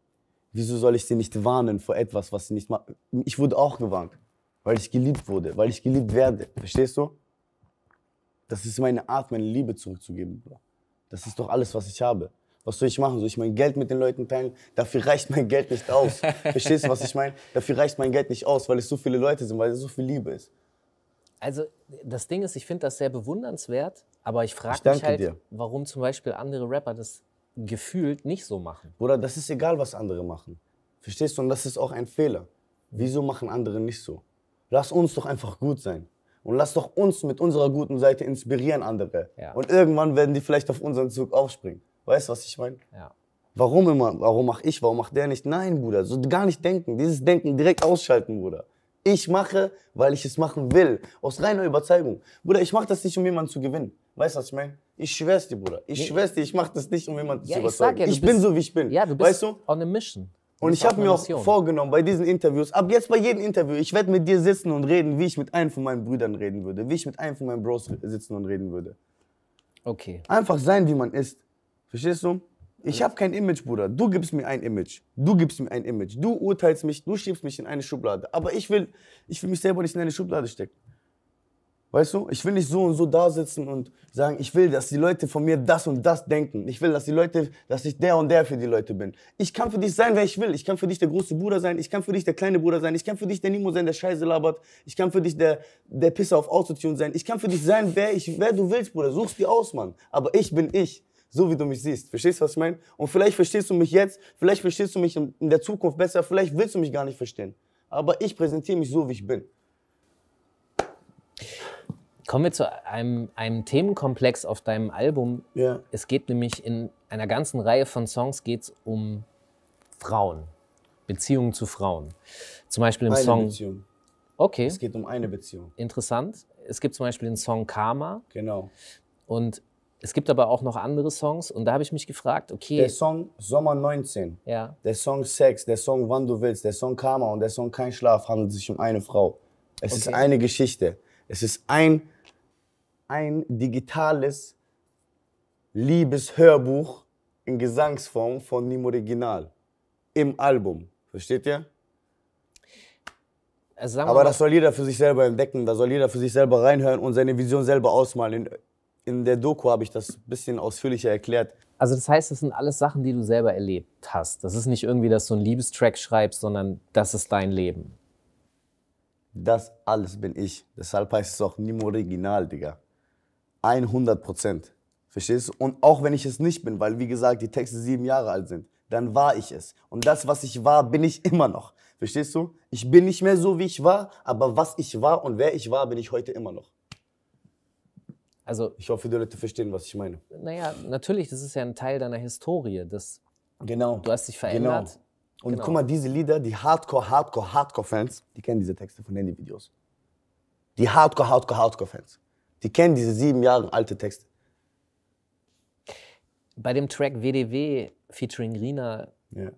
Wieso soll ich sie nicht warnen vor etwas, was sie nicht machen? Ich wurde auch gewarnt, weil ich geliebt wurde, weil ich geliebt werde. Verstehst du? Das ist meine Art, meine Liebe zurückzugeben. Das ist doch alles, was ich habe. Was soll ich machen? Soll ich mein Geld mit den Leuten teilen? Dafür reicht mein Geld nicht aus. Verstehst du, was ich meine? Dafür reicht mein Geld nicht aus, weil es so viele Leute sind, weil es so viel Liebe ist. Also das Ding ist, ich finde das sehr bewundernswert, aber ich frage mich halt, dir. warum zum Beispiel andere Rapper das gefühlt nicht so machen. Bruder, das ist egal, was andere machen. Verstehst du? Und das ist auch ein Fehler. Wieso machen andere nicht so? Lass uns doch einfach gut sein. Und lass doch uns mit unserer guten Seite inspirieren andere. Ja. Und irgendwann werden die vielleicht auf unseren Zug aufspringen. Weißt du, was ich meine? Ja. Warum immer? Warum mach ich? Warum macht der nicht? Nein, Bruder. So gar nicht denken. Dieses Denken direkt ausschalten, Bruder. Ich mache, weil ich es machen will. Aus reiner Überzeugung. Bruder, ich mache das nicht, um jemanden zu gewinnen. Weißt du, was ich meine? Ich schwör's dir, Bruder. Ich schwör's dir, ich mache das nicht, um jemanden ja, zu überzeugen. Ich, ja, ich bin so, wie ich bin. Ja, du bist weißt du? on a mission. Und ich habe mir auch vorgenommen, bei diesen Interviews, ab jetzt bei jedem Interview, ich werde mit dir sitzen und reden, wie ich mit einem von meinen Brüdern reden würde, wie ich mit einem von meinen Bros sitzen und reden würde. Okay. Einfach sein, wie man ist. Verstehst du? Ich habe kein Image, Bruder. Du gibst mir ein Image. Du gibst mir ein Image. Du urteilst mich, du schiebst mich in eine Schublade. Aber ich will, ich will mich selber nicht in eine Schublade stecken. Weißt du? Ich will nicht so und so da sitzen und sagen, ich will, dass die Leute von mir das und das denken. Ich will, dass die Leute, dass ich der und der für die Leute bin. Ich kann für dich sein, wer ich will. Ich kann für dich der große Bruder sein. Ich kann für dich der kleine Bruder sein. Ich kann für dich der Nimo sein, der Scheiße labert. Ich kann für dich der, der Pisser auf Autotune sein. Ich kann für dich sein, wer, ich, wer du willst, Bruder. Such's dir aus, Mann. Aber ich bin ich so wie du mich siehst. Verstehst du, was ich meine? Und vielleicht verstehst du mich jetzt, vielleicht verstehst du mich in der Zukunft besser, vielleicht willst du mich gar nicht verstehen. Aber ich präsentiere mich so, wie ich bin. Kommen wir zu einem, einem Themenkomplex auf deinem Album. Ja. Es geht nämlich in einer ganzen Reihe von Songs geht's um Frauen, Beziehungen zu Frauen. Zum Beispiel im eine Song. Beziehung. Okay. Es geht um eine Beziehung. Interessant. Es gibt zum Beispiel den Song Karma. Genau. Und es gibt aber auch noch andere Songs und da habe ich mich gefragt, okay. Der Song Sommer 19, ja. der Song Sex, der Song Wann du willst, der Song Karma und der Song Kein Schlaf handelt sich um eine Frau. Es okay. ist eine Geschichte. Es ist ein, ein digitales Liebeshörbuch in Gesangsform von dem Original im Album. Versteht ihr? Also aber mal, das soll jeder für sich selber entdecken, da soll jeder für sich selber reinhören und seine Vision selber ausmalen in der Doku habe ich das ein bisschen ausführlicher erklärt. Also das heißt, das sind alles Sachen, die du selber erlebt hast. Das ist nicht irgendwie, dass du einen Liebestrack schreibst, sondern das ist dein Leben. Das alles bin ich. Deshalb heißt es auch Nimo Original, Digga. 100 Prozent. Verstehst du? Und auch wenn ich es nicht bin, weil wie gesagt, die Texte sieben Jahre alt sind, dann war ich es. Und das, was ich war, bin ich immer noch. Verstehst du? Ich bin nicht mehr so, wie ich war, aber was ich war und wer ich war, bin ich heute immer noch. Also, ich hoffe, die Leute verstehen, was ich meine. Naja, natürlich, das ist ja ein Teil deiner Historie. Dass genau. Du hast dich genau. verändert. Genau. Und genau. guck mal, diese Lieder, die Hardcore, Hardcore, Hardcore-Fans, die kennen diese Texte von Handy-Videos. Die Hardcore, Hardcore, Hardcore-Fans. Die kennen diese sieben Jahre alte Texte. Bei dem Track WDW featuring Rina, yeah.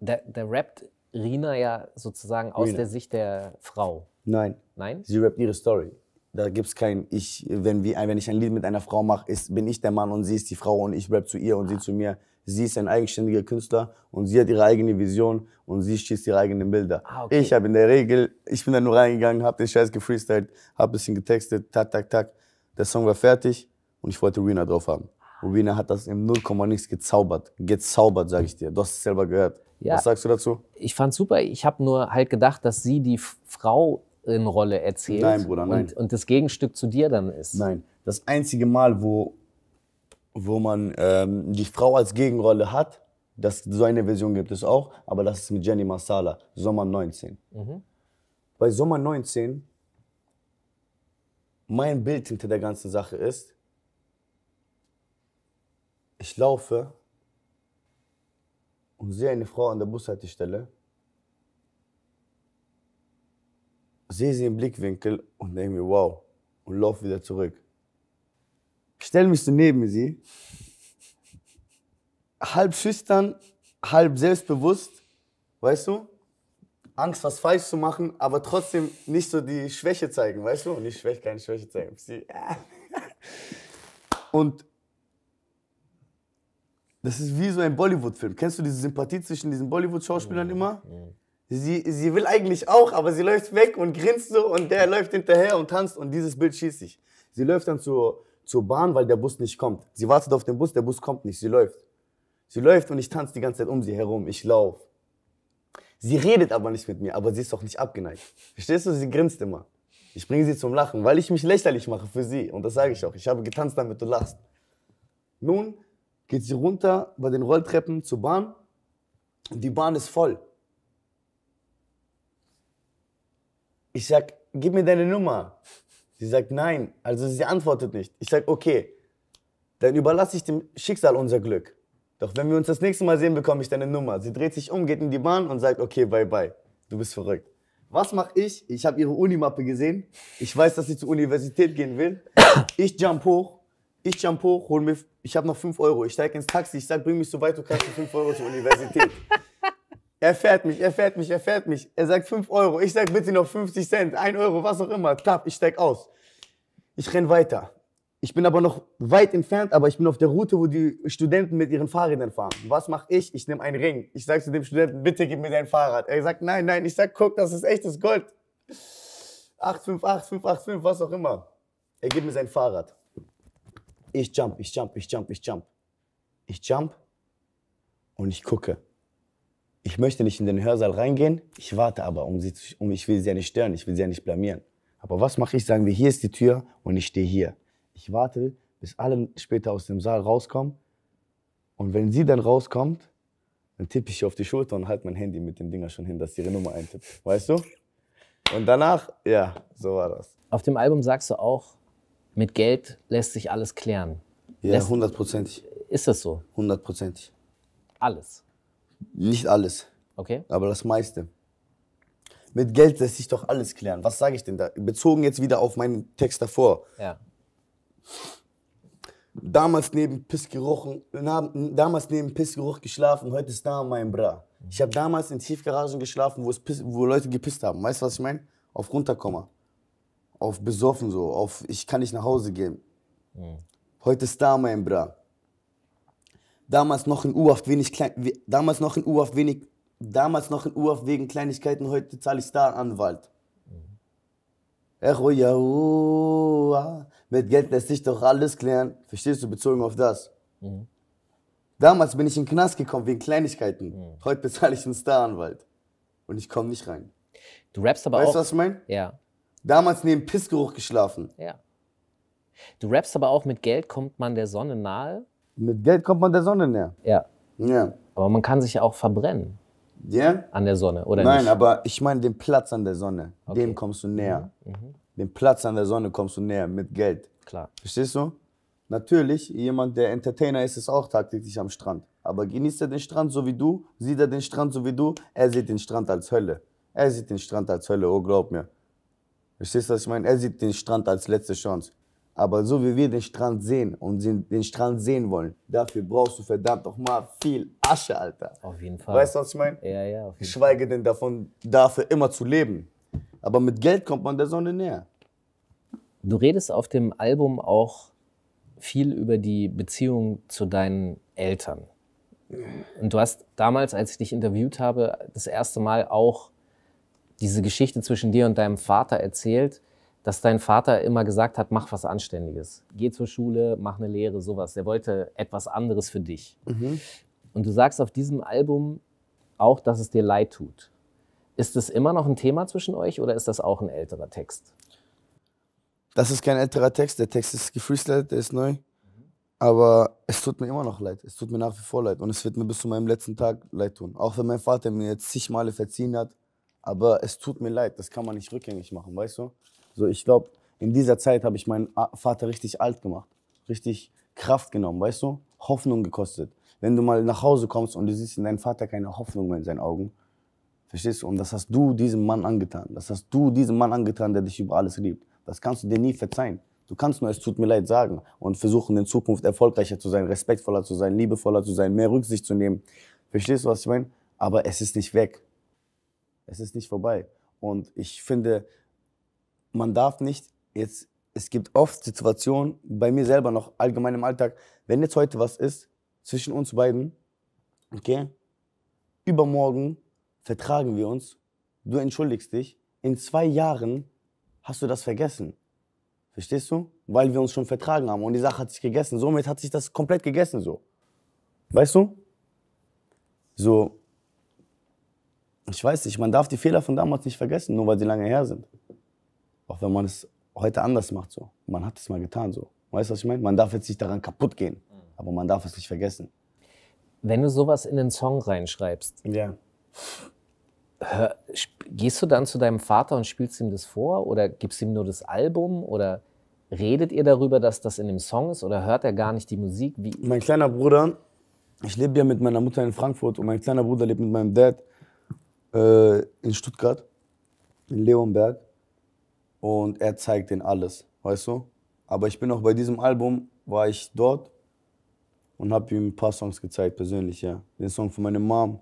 der, der rappt Rina ja sozusagen aus Rina. der Sicht der Frau. Nein. Nein? Sie rappt ihre Story. Da gibt es kein Ich. Wenn, wir, wenn ich ein Lied mit einer Frau mache, bin ich der Mann und sie ist die Frau und ich bleib zu ihr und sie zu mir. Sie ist ein eigenständiger Künstler und sie hat ihre eigene Vision und sie schießt ihre eigenen Bilder. Ah, okay. Ich habe in der Regel, ich bin da nur reingegangen, habe den Scheiß gefreestylt, habe ein bisschen getextet, tak, tak, tak. Der Song war fertig und ich wollte Rina drauf haben. Rina hat das im 0, nichts gezaubert. Gezaubert, sage ich dir. Du hast es selber gehört. Ja, Was sagst du dazu? Ich fand's super. Ich habe nur halt gedacht, dass sie die Frau Rolle erzählt. Nein, Bruder, nein. Und, und, das Gegenstück zu dir dann ist. Nein. Das einzige Mal, wo, wo man ähm, die Frau als Gegenrolle hat, das, so eine Version gibt es auch, aber das ist mit Jenny Marsala, Sommer 19. Mhm. Bei Sommer 19, mein Bild hinter der ganzen Sache ist, ich laufe und sehe eine Frau an der Bushaltestelle sehe sie im Blickwinkel und denke mir, wow, und laufe wieder zurück. Stell mich so neben sie, halb schüchtern, halb selbstbewusst, weißt du? Angst, was falsch zu machen, aber trotzdem nicht so die Schwäche zeigen, weißt du? Nicht Schwäche, keine Schwäche zeigen. *laughs* Und das ist wie so ein Bollywood-Film. Kennst du diese Sympathie zwischen diesen Bollywood-Schauspielern mhm. immer? Mhm sie, sie will eigentlich auch, aber sie läuft weg und grinst so und der läuft hinterher und tanzt und dieses Bild schießt sich. Sie läuft dann zur, zur Bahn, weil der Bus nicht kommt. Sie wartet auf den Bus, der Bus kommt nicht, sie läuft. Sie läuft und ich tanze die ganze Zeit um sie herum, ich laufe. Sie redet aber nicht mit mir, aber sie ist auch nicht abgeneigt. Verstehst du, sie grinst immer. Ich bringe sie zum Lachen, weil ich mich lächerlich mache für sie. Und das sage ich auch. Ich habe getanzt, damit du lachst. Nun geht sie runter bei den Rolltreppen zur Bahn. Und die Bahn ist voll. Ich sag, gib mir deine Nummer. Sie sagt nein, also sie antwortet nicht. Ich sag, okay, dann überlasse ich dem Schicksal unser Glück. Doch wenn wir uns das nächste Mal sehen, bekomme ich deine Nummer. Sie dreht sich um, geht in die Bahn und sagt, okay, bye bye. Du bist verrückt. Was mache ich? Ich habe ihre Unimappe gesehen. Ich weiß, dass sie zur Universität gehen will. Ich jump hoch. Ich jump hoch, hol mir, ich habe noch 5 Euro. Ich steige ins Taxi, ich sag, bring mich so weit du kannst für 5 Euro zur Universität. Er fährt mich, er fährt mich, er fährt mich. Er sagt 5 Euro. Ich sag bitte noch 50 Cent, 1 Euro, was auch immer. Klapp, ich steig aus. Ich renn weiter. Ich bin aber noch weit entfernt, aber ich bin auf der Route, wo die Studenten mit ihren Fahrrädern fahren. Was mache ich? Ich nehme einen Ring. Ich sage zu dem Studenten, bitte gib mir dein Fahrrad. Er sagt, nein, nein. Ich sag, guck, das ist echtes Gold. 858, 585, was auch immer. Er gibt mir sein Fahrrad. Ich jump, ich jump, ich jump, ich jump. Ich jump und ich gucke ich möchte nicht in den Hörsaal reingehen, ich warte aber, um sie zu, um, ich will sie ja nicht stören, ich will sie ja nicht blamieren. Aber was mache ich? Sagen wir, hier ist die Tür und ich stehe hier. Ich warte, bis alle später aus dem Saal rauskommen. Und wenn sie dann rauskommt, dann tippe ich auf die Schulter und halte mein Handy mit dem Dinger schon hin, dass sie ihre Nummer eintippt. Weißt du? Und danach, ja, so war das. Auf dem Album sagst du auch, mit Geld lässt sich alles klären. Ja, hundertprozentig. Ist das so? Hundertprozentig. Alles. Nicht alles. Okay. Aber das meiste. Mit Geld lässt sich doch alles klären. Was sage ich denn da? Bezogen jetzt wieder auf meinen Text davor. Ja. Damals neben Piss gerochen, damals neben Pissgeruch geschlafen, heute ist da mein Bra. Ich habe damals in Tiefgaragen geschlafen, wo, Piss, wo Leute gepisst haben. Weißt du, was ich meine? Auf runterkommen, Auf besoffen so, auf ich kann nicht nach Hause gehen. Mhm. Heute ist da mein Bra damals noch in auf wenig klein, damals noch in auf wenig, damals noch in auf wegen Kleinigkeiten, heute zahle ich star Anwalt. Mhm. Echo, oh ja, uh, mit Geld lässt sich doch alles klären. Verstehst du, bezogen auf das? Mhm. Damals bin ich in den Knast gekommen wegen Kleinigkeiten. Mhm. Heute bezahle ich einen Star-Anwalt. Und ich komme nicht rein. Du rappst aber weißt auch. Weißt du, was ich meine? Ja. Damals neben Pissgeruch geschlafen. Ja. Du rappst aber auch, mit Geld kommt man der Sonne nahe. Mit Geld kommt man der Sonne näher. Ja. Ja. Aber man kann sich ja auch verbrennen. Ja? An der Sonne, oder Nein, nicht? Nein, aber ich meine den Platz an der Sonne. Okay. Dem kommst du näher. Mhm, mhm. Den Platz an der Sonne kommst du näher mit Geld. Klar. Verstehst du? Natürlich, jemand, der Entertainer ist, ist auch tagtäglich am Strand. Aber genießt er den Strand so wie du, sieht er den Strand so wie du, er sieht den Strand als Hölle. Er sieht den Strand als Hölle, oh glaub mir. Verstehst du, was ich meine? Er sieht den Strand als letzte Chance. Aber so wie wir den Strand sehen und den Strand sehen wollen, dafür brauchst du verdammt nochmal viel Asche, Alter. Auf jeden Fall. Weißt du, was ich meine? Ja, ja. Auf jeden Schweige Fall. denn davon, dafür immer zu leben. Aber mit Geld kommt man der Sonne näher. Du redest auf dem Album auch viel über die Beziehung zu deinen Eltern. Und du hast damals, als ich dich interviewt habe, das erste Mal auch diese Geschichte zwischen dir und deinem Vater erzählt dass dein Vater immer gesagt hat, mach was Anständiges. Geh zur Schule, mach eine Lehre, sowas. Der wollte etwas anderes für dich. Mhm. Und du sagst auf diesem Album auch, dass es dir leid tut. Ist das immer noch ein Thema zwischen euch oder ist das auch ein älterer Text? Das ist kein älterer Text. Der Text ist gefreestylt, der ist neu. Aber es tut mir immer noch leid. Es tut mir nach wie vor leid. Und es wird mir bis zu meinem letzten Tag leid tun. Auch wenn mein Vater mir jetzt zig Male verziehen hat. Aber es tut mir leid. Das kann man nicht rückgängig machen, weißt du? So, ich glaube, in dieser Zeit habe ich meinen Vater richtig alt gemacht, richtig Kraft genommen, weißt du? Hoffnung gekostet. Wenn du mal nach Hause kommst und du siehst in deinem Vater keine Hoffnung mehr in seinen Augen, verstehst du? Und das hast du diesem Mann angetan. Das hast du diesem Mann angetan, der dich über alles liebt. Das kannst du dir nie verzeihen. Du kannst nur, es tut mir leid sagen und versuchen, in Zukunft erfolgreicher zu sein, respektvoller zu sein, liebevoller zu sein, mehr Rücksicht zu nehmen. Verstehst du, was ich meine? Aber es ist nicht weg. Es ist nicht vorbei. Und ich finde, man darf nicht jetzt, es gibt oft Situationen, bei mir selber noch allgemein im Alltag, wenn jetzt heute was ist zwischen uns beiden, okay, übermorgen vertragen wir uns, du entschuldigst dich, in zwei Jahren hast du das vergessen. Verstehst du? Weil wir uns schon vertragen haben und die Sache hat sich gegessen. Somit hat sich das komplett gegessen so. Weißt du? So, ich weiß nicht, man darf die Fehler von damals nicht vergessen, nur weil sie lange her sind. Auch wenn man es heute anders macht so. Man hat es mal getan so. Weißt du, was ich meine? Man darf jetzt nicht daran kaputt gehen, mhm. aber man darf es nicht vergessen. Wenn du sowas in den Song reinschreibst, ja. gehst du dann zu deinem Vater und spielst ihm das vor oder gibst ihm nur das Album oder redet ihr darüber, dass das in dem Song ist oder hört er gar nicht die Musik? Wie mein kleiner Bruder, ich lebe ja mit meiner Mutter in Frankfurt und mein kleiner Bruder lebt mit meinem Dad äh, in Stuttgart, in Leonberg und er zeigt denen alles, weißt du? Aber ich bin auch bei diesem Album, war ich dort und habe ihm ein paar Songs gezeigt, persönlich, ja. Den Song von meiner Mom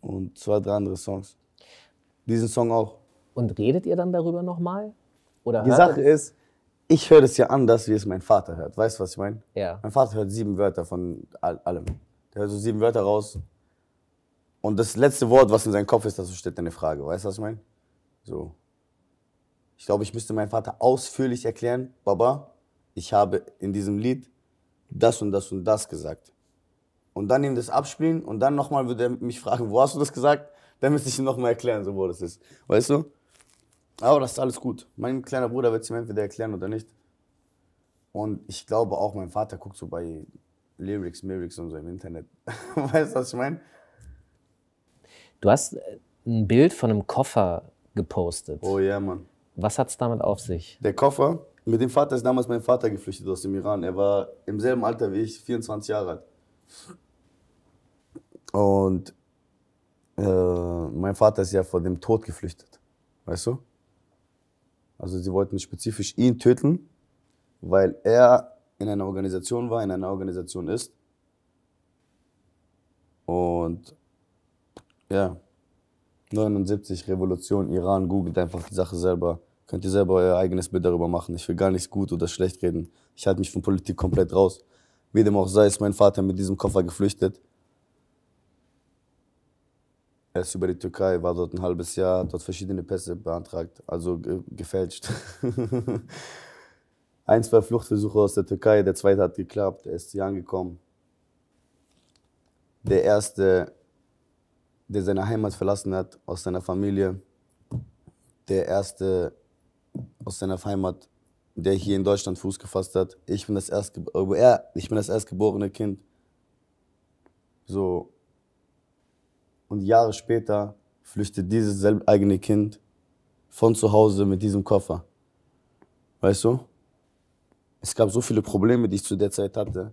und zwei, drei andere Songs. Diesen Song auch. Und redet ihr dann darüber nochmal? Oder Die Sache es? ist, ich höre es ja anders, wie es mein Vater hört. Weißt du, was ich meine? Ja. Mein Vater hört sieben Wörter von allem. Der hört so sieben Wörter raus. Und das letzte Wort, was in seinem Kopf ist, dazu steht eine Frage. Weißt du, was ich meine? So. Ich glaube, ich müsste meinem Vater ausführlich erklären, Baba, ich habe in diesem Lied das und das und das gesagt. Und dann ihm das abspielen und dann nochmal würde er mich fragen, wo hast du das gesagt? Dann müsste ich ihm nochmal erklären, so wo das ist. Weißt du? Aber das ist alles gut. Mein kleiner Bruder wird es ihm entweder erklären oder nicht. Und ich glaube auch, mein Vater guckt so bei Lyrics, Lyrics und so im Internet. *laughs* weißt du, was ich meine? Du hast ein Bild von einem Koffer gepostet. Oh ja, yeah, Mann. Was hat es damit auf sich? Der Koffer. Mit dem Vater ist damals mein Vater geflüchtet aus dem Iran. Er war im selben Alter wie ich, 24 Jahre alt. Und äh, mein Vater ist ja vor dem Tod geflüchtet. Weißt du? Also sie wollten spezifisch ihn töten, weil er in einer Organisation war, in einer Organisation ist. Und ja, 79, Revolution, Iran, googelt einfach die Sache selber. Könnt ihr selber euer eigenes Bild darüber machen. Ich will gar nichts gut oder schlecht reden. Ich halte mich von Politik komplett raus. Wie dem auch sei, ist mein Vater mit diesem Koffer geflüchtet. Er ist über die Türkei, war dort ein halbes Jahr, hat dort verschiedene Pässe beantragt, also ge gefälscht. *laughs* ein, zwei Fluchtversuche aus der Türkei, der zweite hat geklappt, er ist hier angekommen. Der erste der seine Heimat verlassen hat, aus seiner Familie, der erste aus seiner Heimat, der hier in Deutschland Fuß gefasst hat. Ich bin das, Erstge er, äh, ich bin das erstgeborene Kind. So. Und Jahre später flüchtet dieses selbe eigene Kind von zu Hause mit diesem Koffer. Weißt du? Es gab so viele Probleme, die ich zu der Zeit hatte.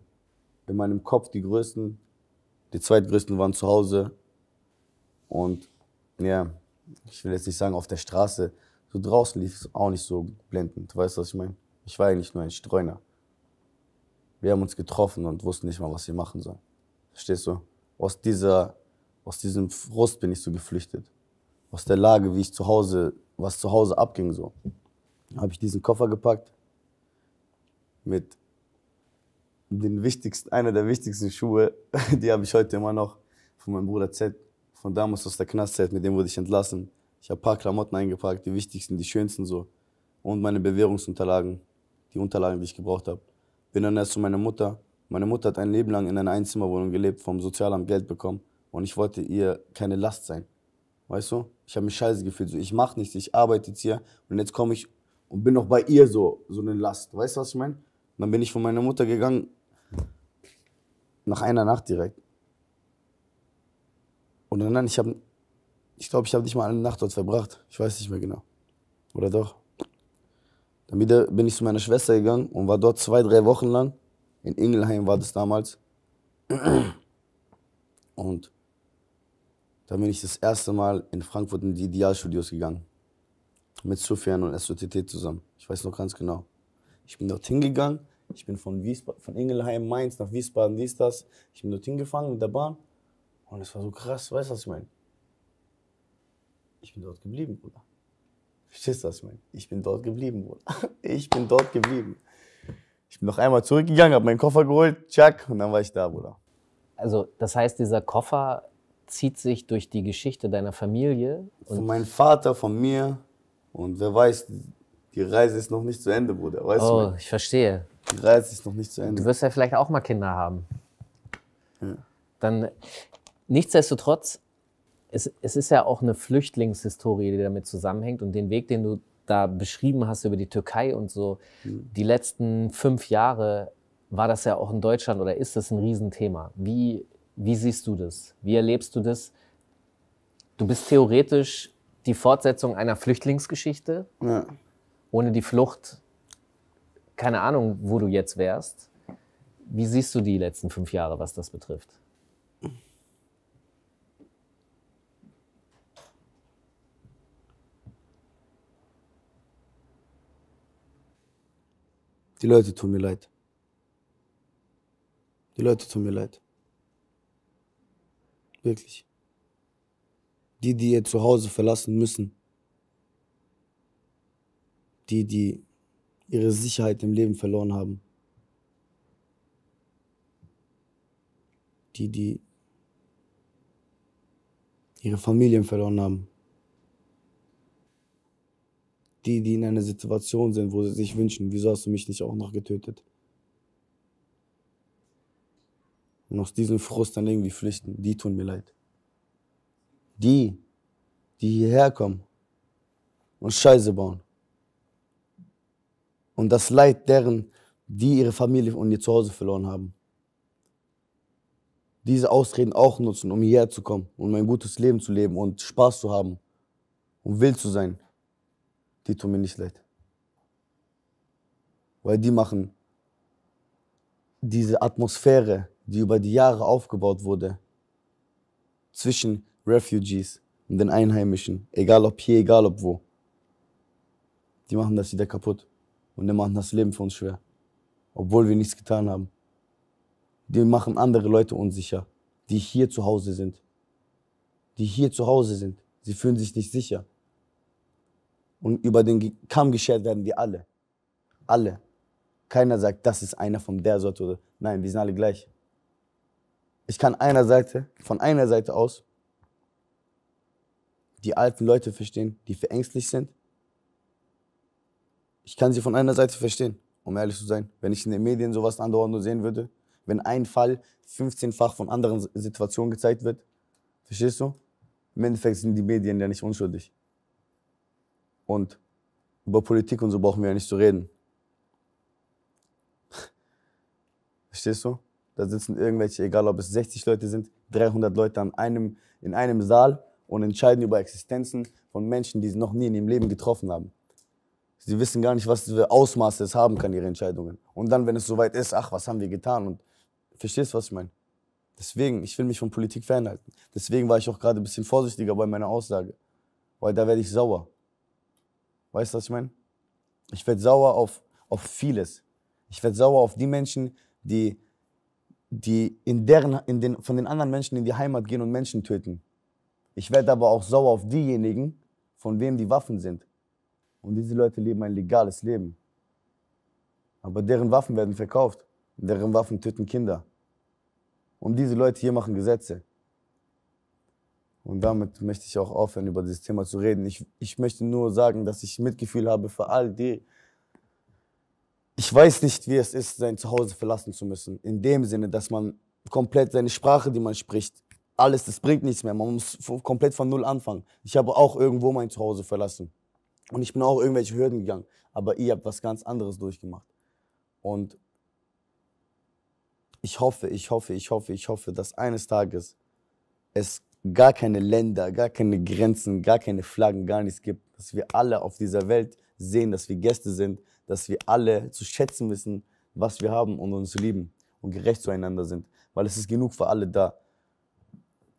In meinem Kopf die größten, die zweitgrößten waren zu Hause und ja, ich will jetzt nicht sagen auf der Straße, so draußen lief es auch nicht so blendend. Du weißt, was ich meine? Ich war ja nicht nur ein Streuner. Wir haben uns getroffen und wussten nicht mal, was wir machen sollen. Verstehst du? Aus, dieser, aus diesem Frust bin ich so geflüchtet. Aus der Lage, wie ich zu Hause, was zu Hause abging, so. Habe ich diesen Koffer gepackt mit den wichtigsten, einer der wichtigsten Schuhe, *laughs* die habe ich heute immer noch von meinem Bruder Z von damals aus der Knastzeit, mit dem wurde ich entlassen. Ich habe ein paar Klamotten eingepackt, die wichtigsten, die schönsten so. Und meine Bewährungsunterlagen, die Unterlagen, die ich gebraucht habe. Bin dann erst zu meiner Mutter. Meine Mutter hat ein Leben lang in einer Einzimmerwohnung gelebt, vom Sozialamt Geld bekommen. Und ich wollte ihr keine Last sein. Weißt du? Ich habe mich scheiße gefühlt. So, ich mache nichts, ich arbeite jetzt hier. Und jetzt komme ich und bin noch bei ihr so, so eine Last. Weißt du, was ich meine? Dann bin ich von meiner Mutter gegangen. Nach einer Nacht direkt. Oder nein, ich habe, ich glaube, ich habe nicht mal eine Nacht dort verbracht. Ich weiß nicht mehr genau. Oder doch? Dann wieder bin ich zu meiner Schwester gegangen und war dort zwei, drei Wochen lang. In Ingelheim war das damals. Und dann bin ich das erste Mal in Frankfurt in die Idealstudios gegangen. Mit Sufjan und SOTT zusammen. Ich weiß noch ganz genau. Ich bin dort hingegangen. Ich bin von, von Ingelheim, Mainz nach Wiesbaden, wie ist das. Ich bin dort hingefahren mit der Bahn. Und es war so krass, weißt du, was ich meine? Ich bin dort geblieben, Bruder. Verstehst du, was ich meine? Ich bin dort geblieben, Bruder. *laughs* Ich bin dort geblieben. Ich bin noch einmal zurückgegangen, habe meinen Koffer geholt, tschack, und dann war ich da, Bruder. Also, das heißt, dieser Koffer zieht sich durch die Geschichte deiner Familie? von meinem Vater, von mir. Und wer weiß, die Reise ist noch nicht zu Ende, Bruder. Weißt oh, du, ich verstehe. Die Reise ist noch nicht zu Ende. Du wirst ja vielleicht auch mal Kinder haben. Ja. Dann Nichtsdestotrotz, es, es ist ja auch eine Flüchtlingshistorie, die damit zusammenhängt und den Weg, den du da beschrieben hast über die Türkei und so, mhm. die letzten fünf Jahre war das ja auch in Deutschland oder ist das ein Riesenthema. Wie, wie siehst du das? Wie erlebst du das? Du bist theoretisch die Fortsetzung einer Flüchtlingsgeschichte. Ja. Ohne die Flucht, keine Ahnung, wo du jetzt wärst. Wie siehst du die letzten fünf Jahre, was das betrifft? Die Leute tun mir leid. Die Leute tun mir leid. Wirklich. Die, die ihr Zuhause verlassen müssen. Die, die ihre Sicherheit im Leben verloren haben. Die, die ihre Familien verloren haben die, die in einer Situation sind, wo sie sich wünschen, wieso hast du mich nicht auch noch getötet? Und aus diesem Frust dann irgendwie flüchten, die tun mir leid. Die, die hierher kommen und Scheiße bauen. Und das Leid deren, die ihre Familie und ihr Zuhause verloren haben. Diese Ausreden auch nutzen, um hierher zu kommen und um ein gutes Leben zu leben und Spaß zu haben und wild zu sein die tun mir nicht leid. Weil die machen diese Atmosphäre, die über die Jahre aufgebaut wurde, zwischen Refugees und den Einheimischen, egal ob hier, egal ob wo, die machen das wieder kaputt. Und die machen das Leben für uns schwer. Obwohl wir nichts getan haben. Die machen andere Leute unsicher, die hier zu Hause sind. Die hier zu Hause sind. Sie fühlen sich nicht sicher. Und über den Kamm geschert werden wir alle. Alle. Keiner sagt, das ist einer von der Sorte. Oder Nein, wir sind alle gleich. Ich kann einer Seite, von einer Seite aus die alten Leute verstehen, die verängstlich sind. Ich kann sie von einer Seite verstehen, um ehrlich zu sein. Wenn ich in den Medien sowas andauernd nur sehen würde, wenn ein Fall 15-fach von anderen Situationen gezeigt wird, verstehst du? Im Endeffekt sind die Medien ja nicht unschuldig. Und über Politik und so brauchen wir ja nicht zu reden. *laughs* Verstehst du? Da sitzen irgendwelche, egal ob es 60 Leute sind, 300 Leute an einem, in einem Saal und entscheiden über Existenzen von Menschen, die sie noch nie in ihrem Leben getroffen haben. Sie wissen gar nicht, was für Ausmaße es haben kann, ihre Entscheidungen. Und dann, wenn es soweit ist, ach, was haben wir getan? Und verstehst du, was ich meine? Deswegen, ich will mich von Politik fernhalten. Deswegen war ich auch gerade ein bisschen vorsichtiger bei meiner Aussage. Weil da werde ich sauer. Weißt du, was ich meine? Ich werde sauer auf, auf vieles. Ich werde sauer auf die Menschen, die, die in deren, in den, von den anderen Menschen in die Heimat gehen und Menschen töten. Ich werde aber auch sauer auf diejenigen, von wem die Waffen sind. Und diese Leute leben ein legales Leben. Aber deren Waffen werden verkauft. Deren Waffen töten Kinder. Und diese Leute hier machen Gesetze. Und damit möchte ich auch aufhören, über dieses Thema zu reden. Ich, ich möchte nur sagen, dass ich Mitgefühl habe für all die. Ich weiß nicht, wie es ist, sein Zuhause verlassen zu müssen. In dem Sinne, dass man komplett seine Sprache, die man spricht, alles, das bringt nichts mehr. Man muss komplett von Null anfangen. Ich habe auch irgendwo mein Zuhause verlassen. Und ich bin auch irgendwelche Hürden gegangen. Aber ihr habt was ganz anderes durchgemacht. Und ich hoffe, ich hoffe, ich hoffe, ich hoffe, dass eines Tages es gar keine Länder, gar keine Grenzen, gar keine Flaggen, gar nichts gibt. Dass wir alle auf dieser Welt sehen, dass wir Gäste sind, dass wir alle zu schätzen wissen, was wir haben und uns lieben und gerecht zueinander sind. Weil es ist genug für alle da.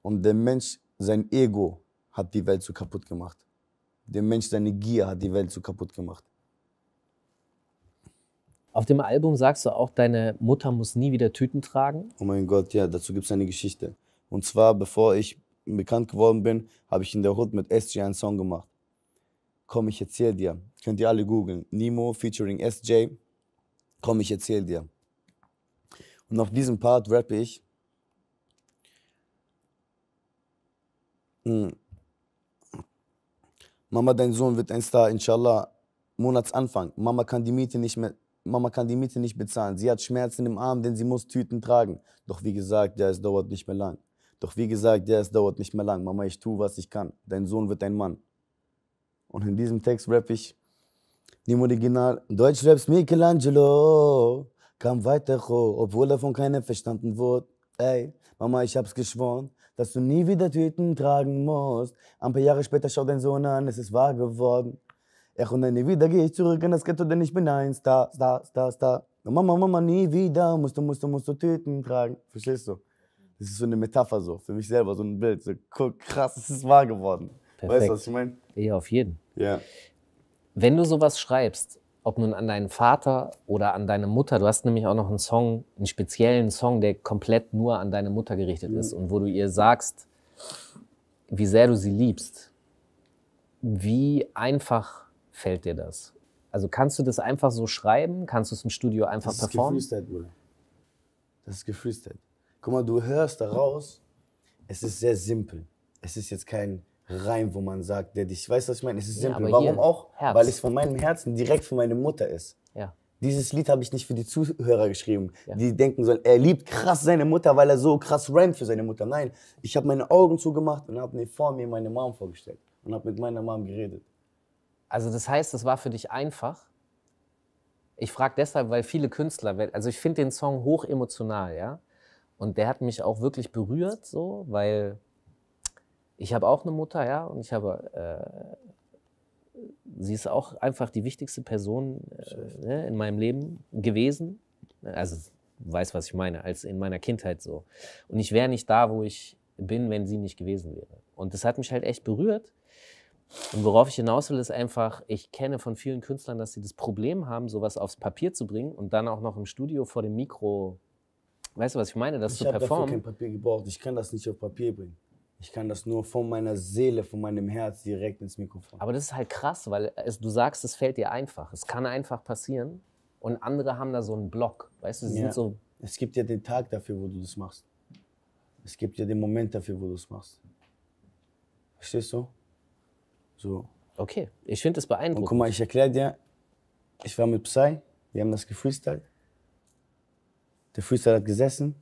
Und der Mensch, sein Ego hat die Welt so kaputt gemacht. Der Mensch, seine Gier hat die Welt so kaputt gemacht. Auf dem Album sagst du auch, deine Mutter muss nie wieder Tüten tragen. Oh mein Gott, ja, dazu gibt es eine Geschichte. Und zwar, bevor ich bekannt geworden bin, habe ich in der Hood mit SJ einen Song gemacht. Komm, ich erzähl dir. Könnt ihr alle googeln. Nemo featuring SJ. Komm, ich erzähl dir. Und auf diesem Part rappe ich. Hm. Mama, dein Sohn wird ein Star, inshallah. Monatsanfang. Mama kann die Miete nicht mehr, Mama kann die Miete nicht bezahlen. Sie hat Schmerzen im Arm, denn sie muss Tüten tragen. Doch wie gesagt, ja, es dauert nicht mehr lang. Doch wie gesagt, ja, es dauert nicht mehr lang. Mama, ich tue, was ich kann. Dein Sohn wird ein Mann. Und in diesem Text rapp ich, im Original, Deutsch raps Michelangelo, kam weiter hoch, obwohl er von keiner verstanden wurde. Ey, Mama, ich hab's geschworen, dass du nie wieder Tüten tragen musst. Ein paar Jahre später schaut dein Sohn an, es ist wahr geworden. Ich und dann nie wieder gehe ich zurück in das Ghetto, denn ich bin ein Star, Star, Star, Star. Mama, Mama, nie wieder musst du, musst du, musst du Tüten tragen. Verstehst du? das ist so eine Metapher so für mich selber, so ein Bild. So, guck, krass, es ist wahr geworden. Perfekt. Weißt du, was ich meine? Ja, auf jeden. Ja. Wenn du sowas schreibst, ob nun an deinen Vater oder an deine Mutter, du hast nämlich auch noch einen Song, einen speziellen Song, der komplett nur an deine Mutter gerichtet mhm. ist und wo du ihr sagst, wie sehr du sie liebst. Wie einfach fällt dir das? Also kannst du das einfach so schreiben? Kannst du es im Studio einfach performen? das ist gefreestylt, Bruder. Das ist gefreestylt. Guck mal, du hörst daraus, es ist sehr simpel. Es ist jetzt kein Reim, wo man sagt, der dich, weißt du, was ich meine? Es ist ja, simpel. Warum auch? Herz. Weil es von meinem Herzen direkt von meiner Mutter ist. Ja. Dieses Lied habe ich nicht für die Zuhörer geschrieben, ja. die denken sollen, er liebt krass seine Mutter, weil er so krass rhymt für seine Mutter. Nein, ich habe meine Augen zugemacht und habe mir vor mir meine Mom vorgestellt und habe mit meiner Mom geredet. Also das heißt, es war für dich einfach. Ich frage deshalb, weil viele Künstler, also ich finde den Song hoch emotional, ja. Und der hat mich auch wirklich berührt, so, weil ich habe auch eine Mutter, ja, und ich habe, äh, sie ist auch einfach die wichtigste Person äh, ne, in meinem Leben gewesen. Also weiß, was ich meine, als in meiner Kindheit so. Und ich wäre nicht da, wo ich bin, wenn sie nicht gewesen wäre. Und das hat mich halt echt berührt. Und worauf ich hinaus will, ist einfach, ich kenne von vielen Künstlern, dass sie das Problem haben, sowas aufs Papier zu bringen und dann auch noch im Studio vor dem Mikro Weißt du, was ich meine? Das ich habe dafür kein Papier gebraucht. Ich kann das nicht auf Papier bringen. Ich kann das nur von meiner Seele, von meinem Herz direkt ins Mikrofon. Aber das ist halt krass, weil es, du sagst, es fällt dir einfach. Es kann einfach passieren. Und andere haben da so einen Block. Weißt du, sie ja. sind so. Es gibt ja den Tag dafür, wo du das machst. Es gibt ja den Moment dafür, wo du es machst. Verstehst du? So. Okay, ich finde das beeindruckend. Und guck mal, ich erkläre dir, ich war mit Psy, wir haben das gefreestylt. Der Freestyle hat gesessen.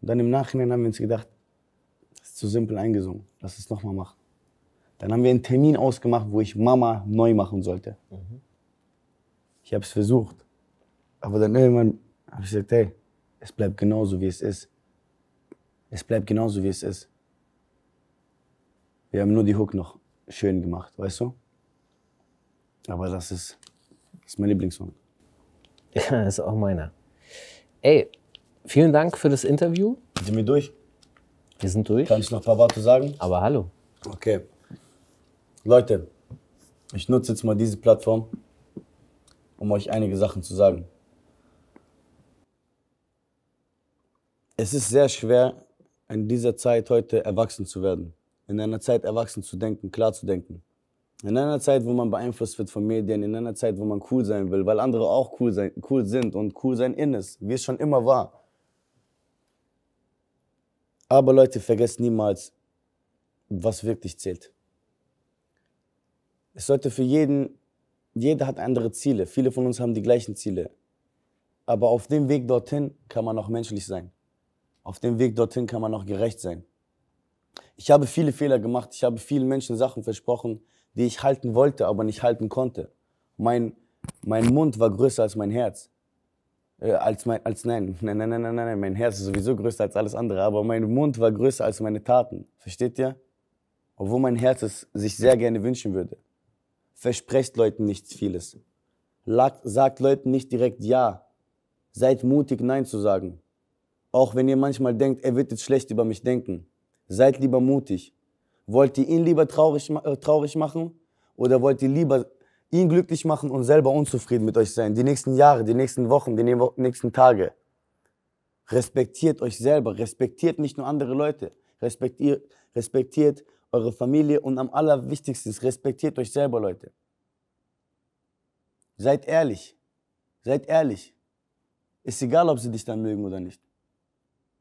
Und dann im Nachhinein haben wir uns gedacht, das ist zu simpel eingesungen, lass es nochmal machen. Dann haben wir einen Termin ausgemacht, wo ich Mama neu machen sollte. Mhm. Ich habe es versucht. Aber dann irgendwann habe ich gesagt, hey, es bleibt genauso, wie es ist. Es bleibt genauso, wie es ist. Wir haben nur die Hook noch schön gemacht, weißt du? Aber das ist, das ist mein Lieblingssong. *laughs* Ja, das ist auch meiner. Ey, vielen Dank für das Interview. Sind wir durch? Wir sind durch. Kann ich noch ein paar Worte sagen? Aber hallo. Okay. Leute, ich nutze jetzt mal diese Plattform, um euch einige Sachen zu sagen. Es ist sehr schwer, in dieser Zeit heute erwachsen zu werden. In einer Zeit erwachsen zu denken, klar zu denken. In einer Zeit, wo man beeinflusst wird von Medien, in einer Zeit, wo man cool sein will, weil andere auch cool, sein, cool sind und cool sein in ist, wie es schon immer war. Aber Leute, vergesst niemals, was wirklich zählt. Es sollte für jeden, jeder hat andere Ziele. Viele von uns haben die gleichen Ziele. Aber auf dem Weg dorthin kann man auch menschlich sein. Auf dem Weg dorthin kann man auch gerecht sein. Ich habe viele Fehler gemacht. Ich habe vielen Menschen Sachen versprochen, die ich halten wollte, aber nicht halten konnte. Mein, mein Mund war größer als mein Herz. Äh, als mein, als nein, nein, nein, nein, nein, nein, mein Herz ist sowieso größer als alles andere, aber mein Mund war größer als meine Taten. Versteht ihr? Obwohl mein Herz es sich sehr gerne wünschen würde. Versprecht Leuten nichts vieles. Lagt, sagt Leuten nicht direkt Ja. Seid mutig, Nein zu sagen. Auch wenn ihr manchmal denkt, er wird jetzt schlecht über mich denken. Seid lieber mutig Wollt ihr ihn lieber traurig, äh, traurig machen oder wollt ihr lieber ihn glücklich machen und selber unzufrieden mit euch sein? Die nächsten Jahre, die nächsten Wochen, die nächsten Tage. Respektiert euch selber, respektiert nicht nur andere Leute, respektiert, respektiert eure Familie und am allerwichtigsten respektiert euch selber, Leute. Seid ehrlich, seid ehrlich. Ist egal, ob sie dich dann mögen oder nicht.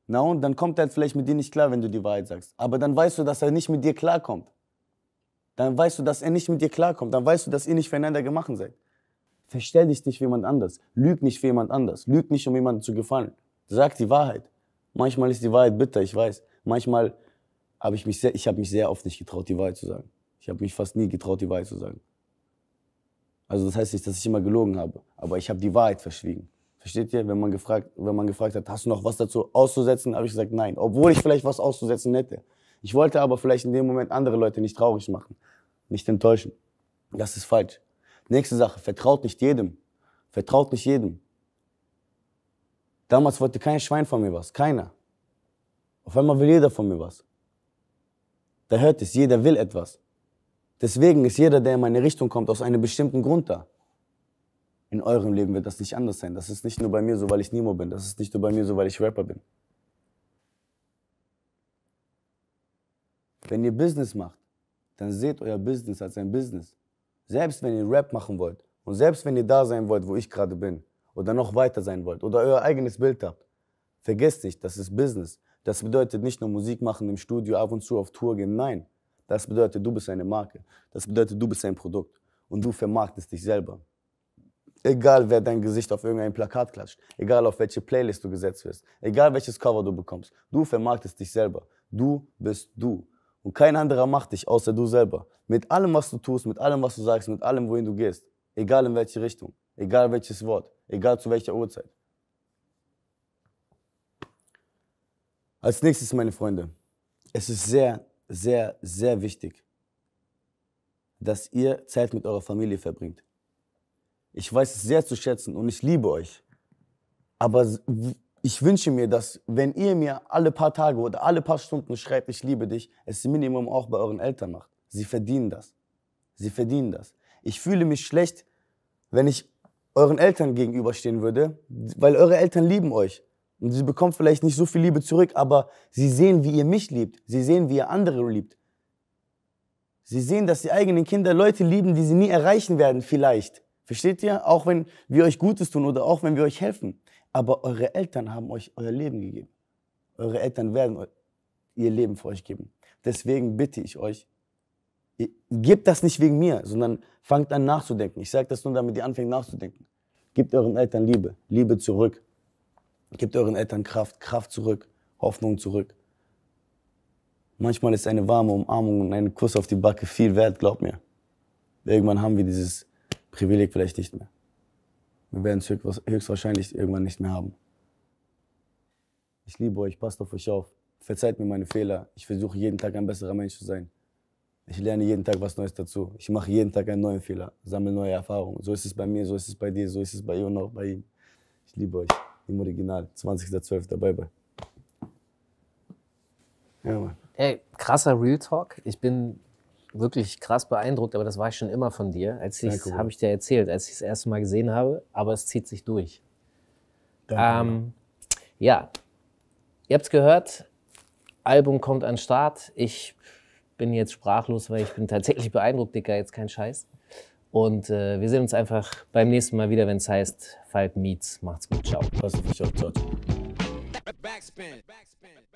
Na und dann kommt er halt vielleicht mit dir nicht klar, wenn du die Wahrheit sagst. Aber dann weißt du, dass er nicht mit dir klarkommt. Dann weißt du, dass er nicht mit dir klarkommt. Dann weißt du, dass ihr nicht füreinander gemacht seid. Verstell dich nicht für jemand anders. Lüg nicht für jemand anders. Lüg nicht, um jemandem zu gefallen. Sag die Wahrheit. Manchmal ist die Wahrheit bitter, ich weiß. Manchmal habe ich mich sehr, ich habe mich sehr oft nicht getraut, die Wahrheit zu sagen. Ich habe mich fast nie getraut, die Wahrheit zu sagen. Also das heißt nicht, dass ich immer gelogen habe, aber ich habe die Wahrheit verschwiegen. Versteht ihr? Wenn man, gefragt, wenn man gefragt hat, hast du noch was dazu auszusetzen, habe ich gesagt, nein. Obwohl ich vielleicht was auszusetzen hätte. Ich wollte aber vielleicht in dem Moment andere Leute nicht traurig machen, nicht enttäuschen. Das ist falsch. Nächste Sache, vertraut nicht jedem. Vertraut nicht jedem. Damals wollte kein Schwein von mir was, keiner. Auf einmal will jeder von mir was. Da hört es, jeder will etwas. Deswegen ist jeder, der in meine Richtung kommt, aus einem bestimmten Grund da. In eurem Leben wird das nicht anders sein. Das ist nicht nur bei mir so, weil ich Nemo bin. Das ist nicht nur bei mir so, weil ich Rapper bin. Wenn ihr Business macht, dann seht euer Business als ein Business. Selbst wenn ihr Rap machen wollt und selbst wenn ihr da sein wollt, wo ich gerade bin oder noch weiter sein wollt oder euer eigenes Bild habt, vergesst nicht, das ist Business. Das bedeutet nicht nur Musik machen im Studio, ab und zu auf Tour gehen. Nein, das bedeutet, du bist eine Marke. Das bedeutet, du bist ein Produkt und du vermarktest dich selber. Egal, wer dein Gesicht auf irgendein Plakat klatscht, egal auf welche Playlist du gesetzt wirst, egal welches Cover du bekommst, du vermarktest dich selber. Du bist du. Und kein anderer macht dich, außer du selber. Mit allem, was du tust, mit allem, was du sagst, mit allem, wohin du gehst. Egal in welche Richtung, egal welches Wort, egal zu welcher Uhrzeit. Als nächstes, meine Freunde, es ist sehr, sehr, sehr wichtig, dass ihr Zeit mit eurer Familie verbringt. Ich weiß es sehr zu schätzen und ich liebe euch. Aber ich wünsche mir, dass wenn ihr mir alle paar Tage oder alle paar Stunden schreibt, ich liebe dich, es Minimum auch bei euren Eltern macht. Sie verdienen das. Sie verdienen das. Ich fühle mich schlecht, wenn ich euren Eltern gegenüberstehen würde, weil eure Eltern lieben euch. Und sie bekommt vielleicht nicht so viel Liebe zurück, aber sie sehen, wie ihr mich liebt. Sie sehen, wie ihr andere liebt. Sie sehen, dass die eigenen Kinder Leute lieben, die sie nie erreichen werden, vielleicht. Versteht ihr? Auch wenn wir euch Gutes tun oder auch wenn wir euch helfen. Aber eure Eltern haben euch euer Leben gegeben. Eure Eltern werden ihr Leben für euch geben. Deswegen bitte ich euch, gebt das nicht wegen mir, sondern fangt an nachzudenken. Ich sage das nur, damit ihr anfängt nachzudenken. Gebt euren Eltern Liebe, Liebe zurück. Gebt euren Eltern Kraft, Kraft zurück, Hoffnung zurück. Manchmal ist eine warme Umarmung und ein Kuss auf die Backe viel wert, glaubt mir. Irgendwann haben wir dieses Privileg vielleicht nicht mehr. Wir werden es höchstwahrscheinlich irgendwann nicht mehr haben. Ich liebe euch, passt auf euch auf. Verzeiht mir meine Fehler. Ich versuche jeden Tag ein besserer Mensch zu sein. Ich lerne jeden Tag was Neues dazu. Ich mache jeden Tag einen neuen Fehler, sammle neue Erfahrungen. So ist es bei mir, so ist es bei dir, so ist es bei ihr und auch bei ihm. Ich liebe euch. Im Original. 20.12. dabei bei. Ja, Mann. Ey, krasser Real Talk. Ich bin wirklich krass beeindruckt, aber das war ich schon immer von dir. Als ich cool. habe ich dir erzählt, als ich das erste Mal gesehen habe, aber es zieht sich durch. Danke. Ähm, ja, ihr habt es gehört, Album kommt an den Start. Ich bin jetzt sprachlos, weil ich bin tatsächlich beeindruckt, Dicker, jetzt kein Scheiß. Und äh, wir sehen uns einfach beim nächsten Mal wieder, wenn es heißt Falk Meets. Macht's gut, ciao. Pass auf dich auf, ciao. Backspin. Backspin.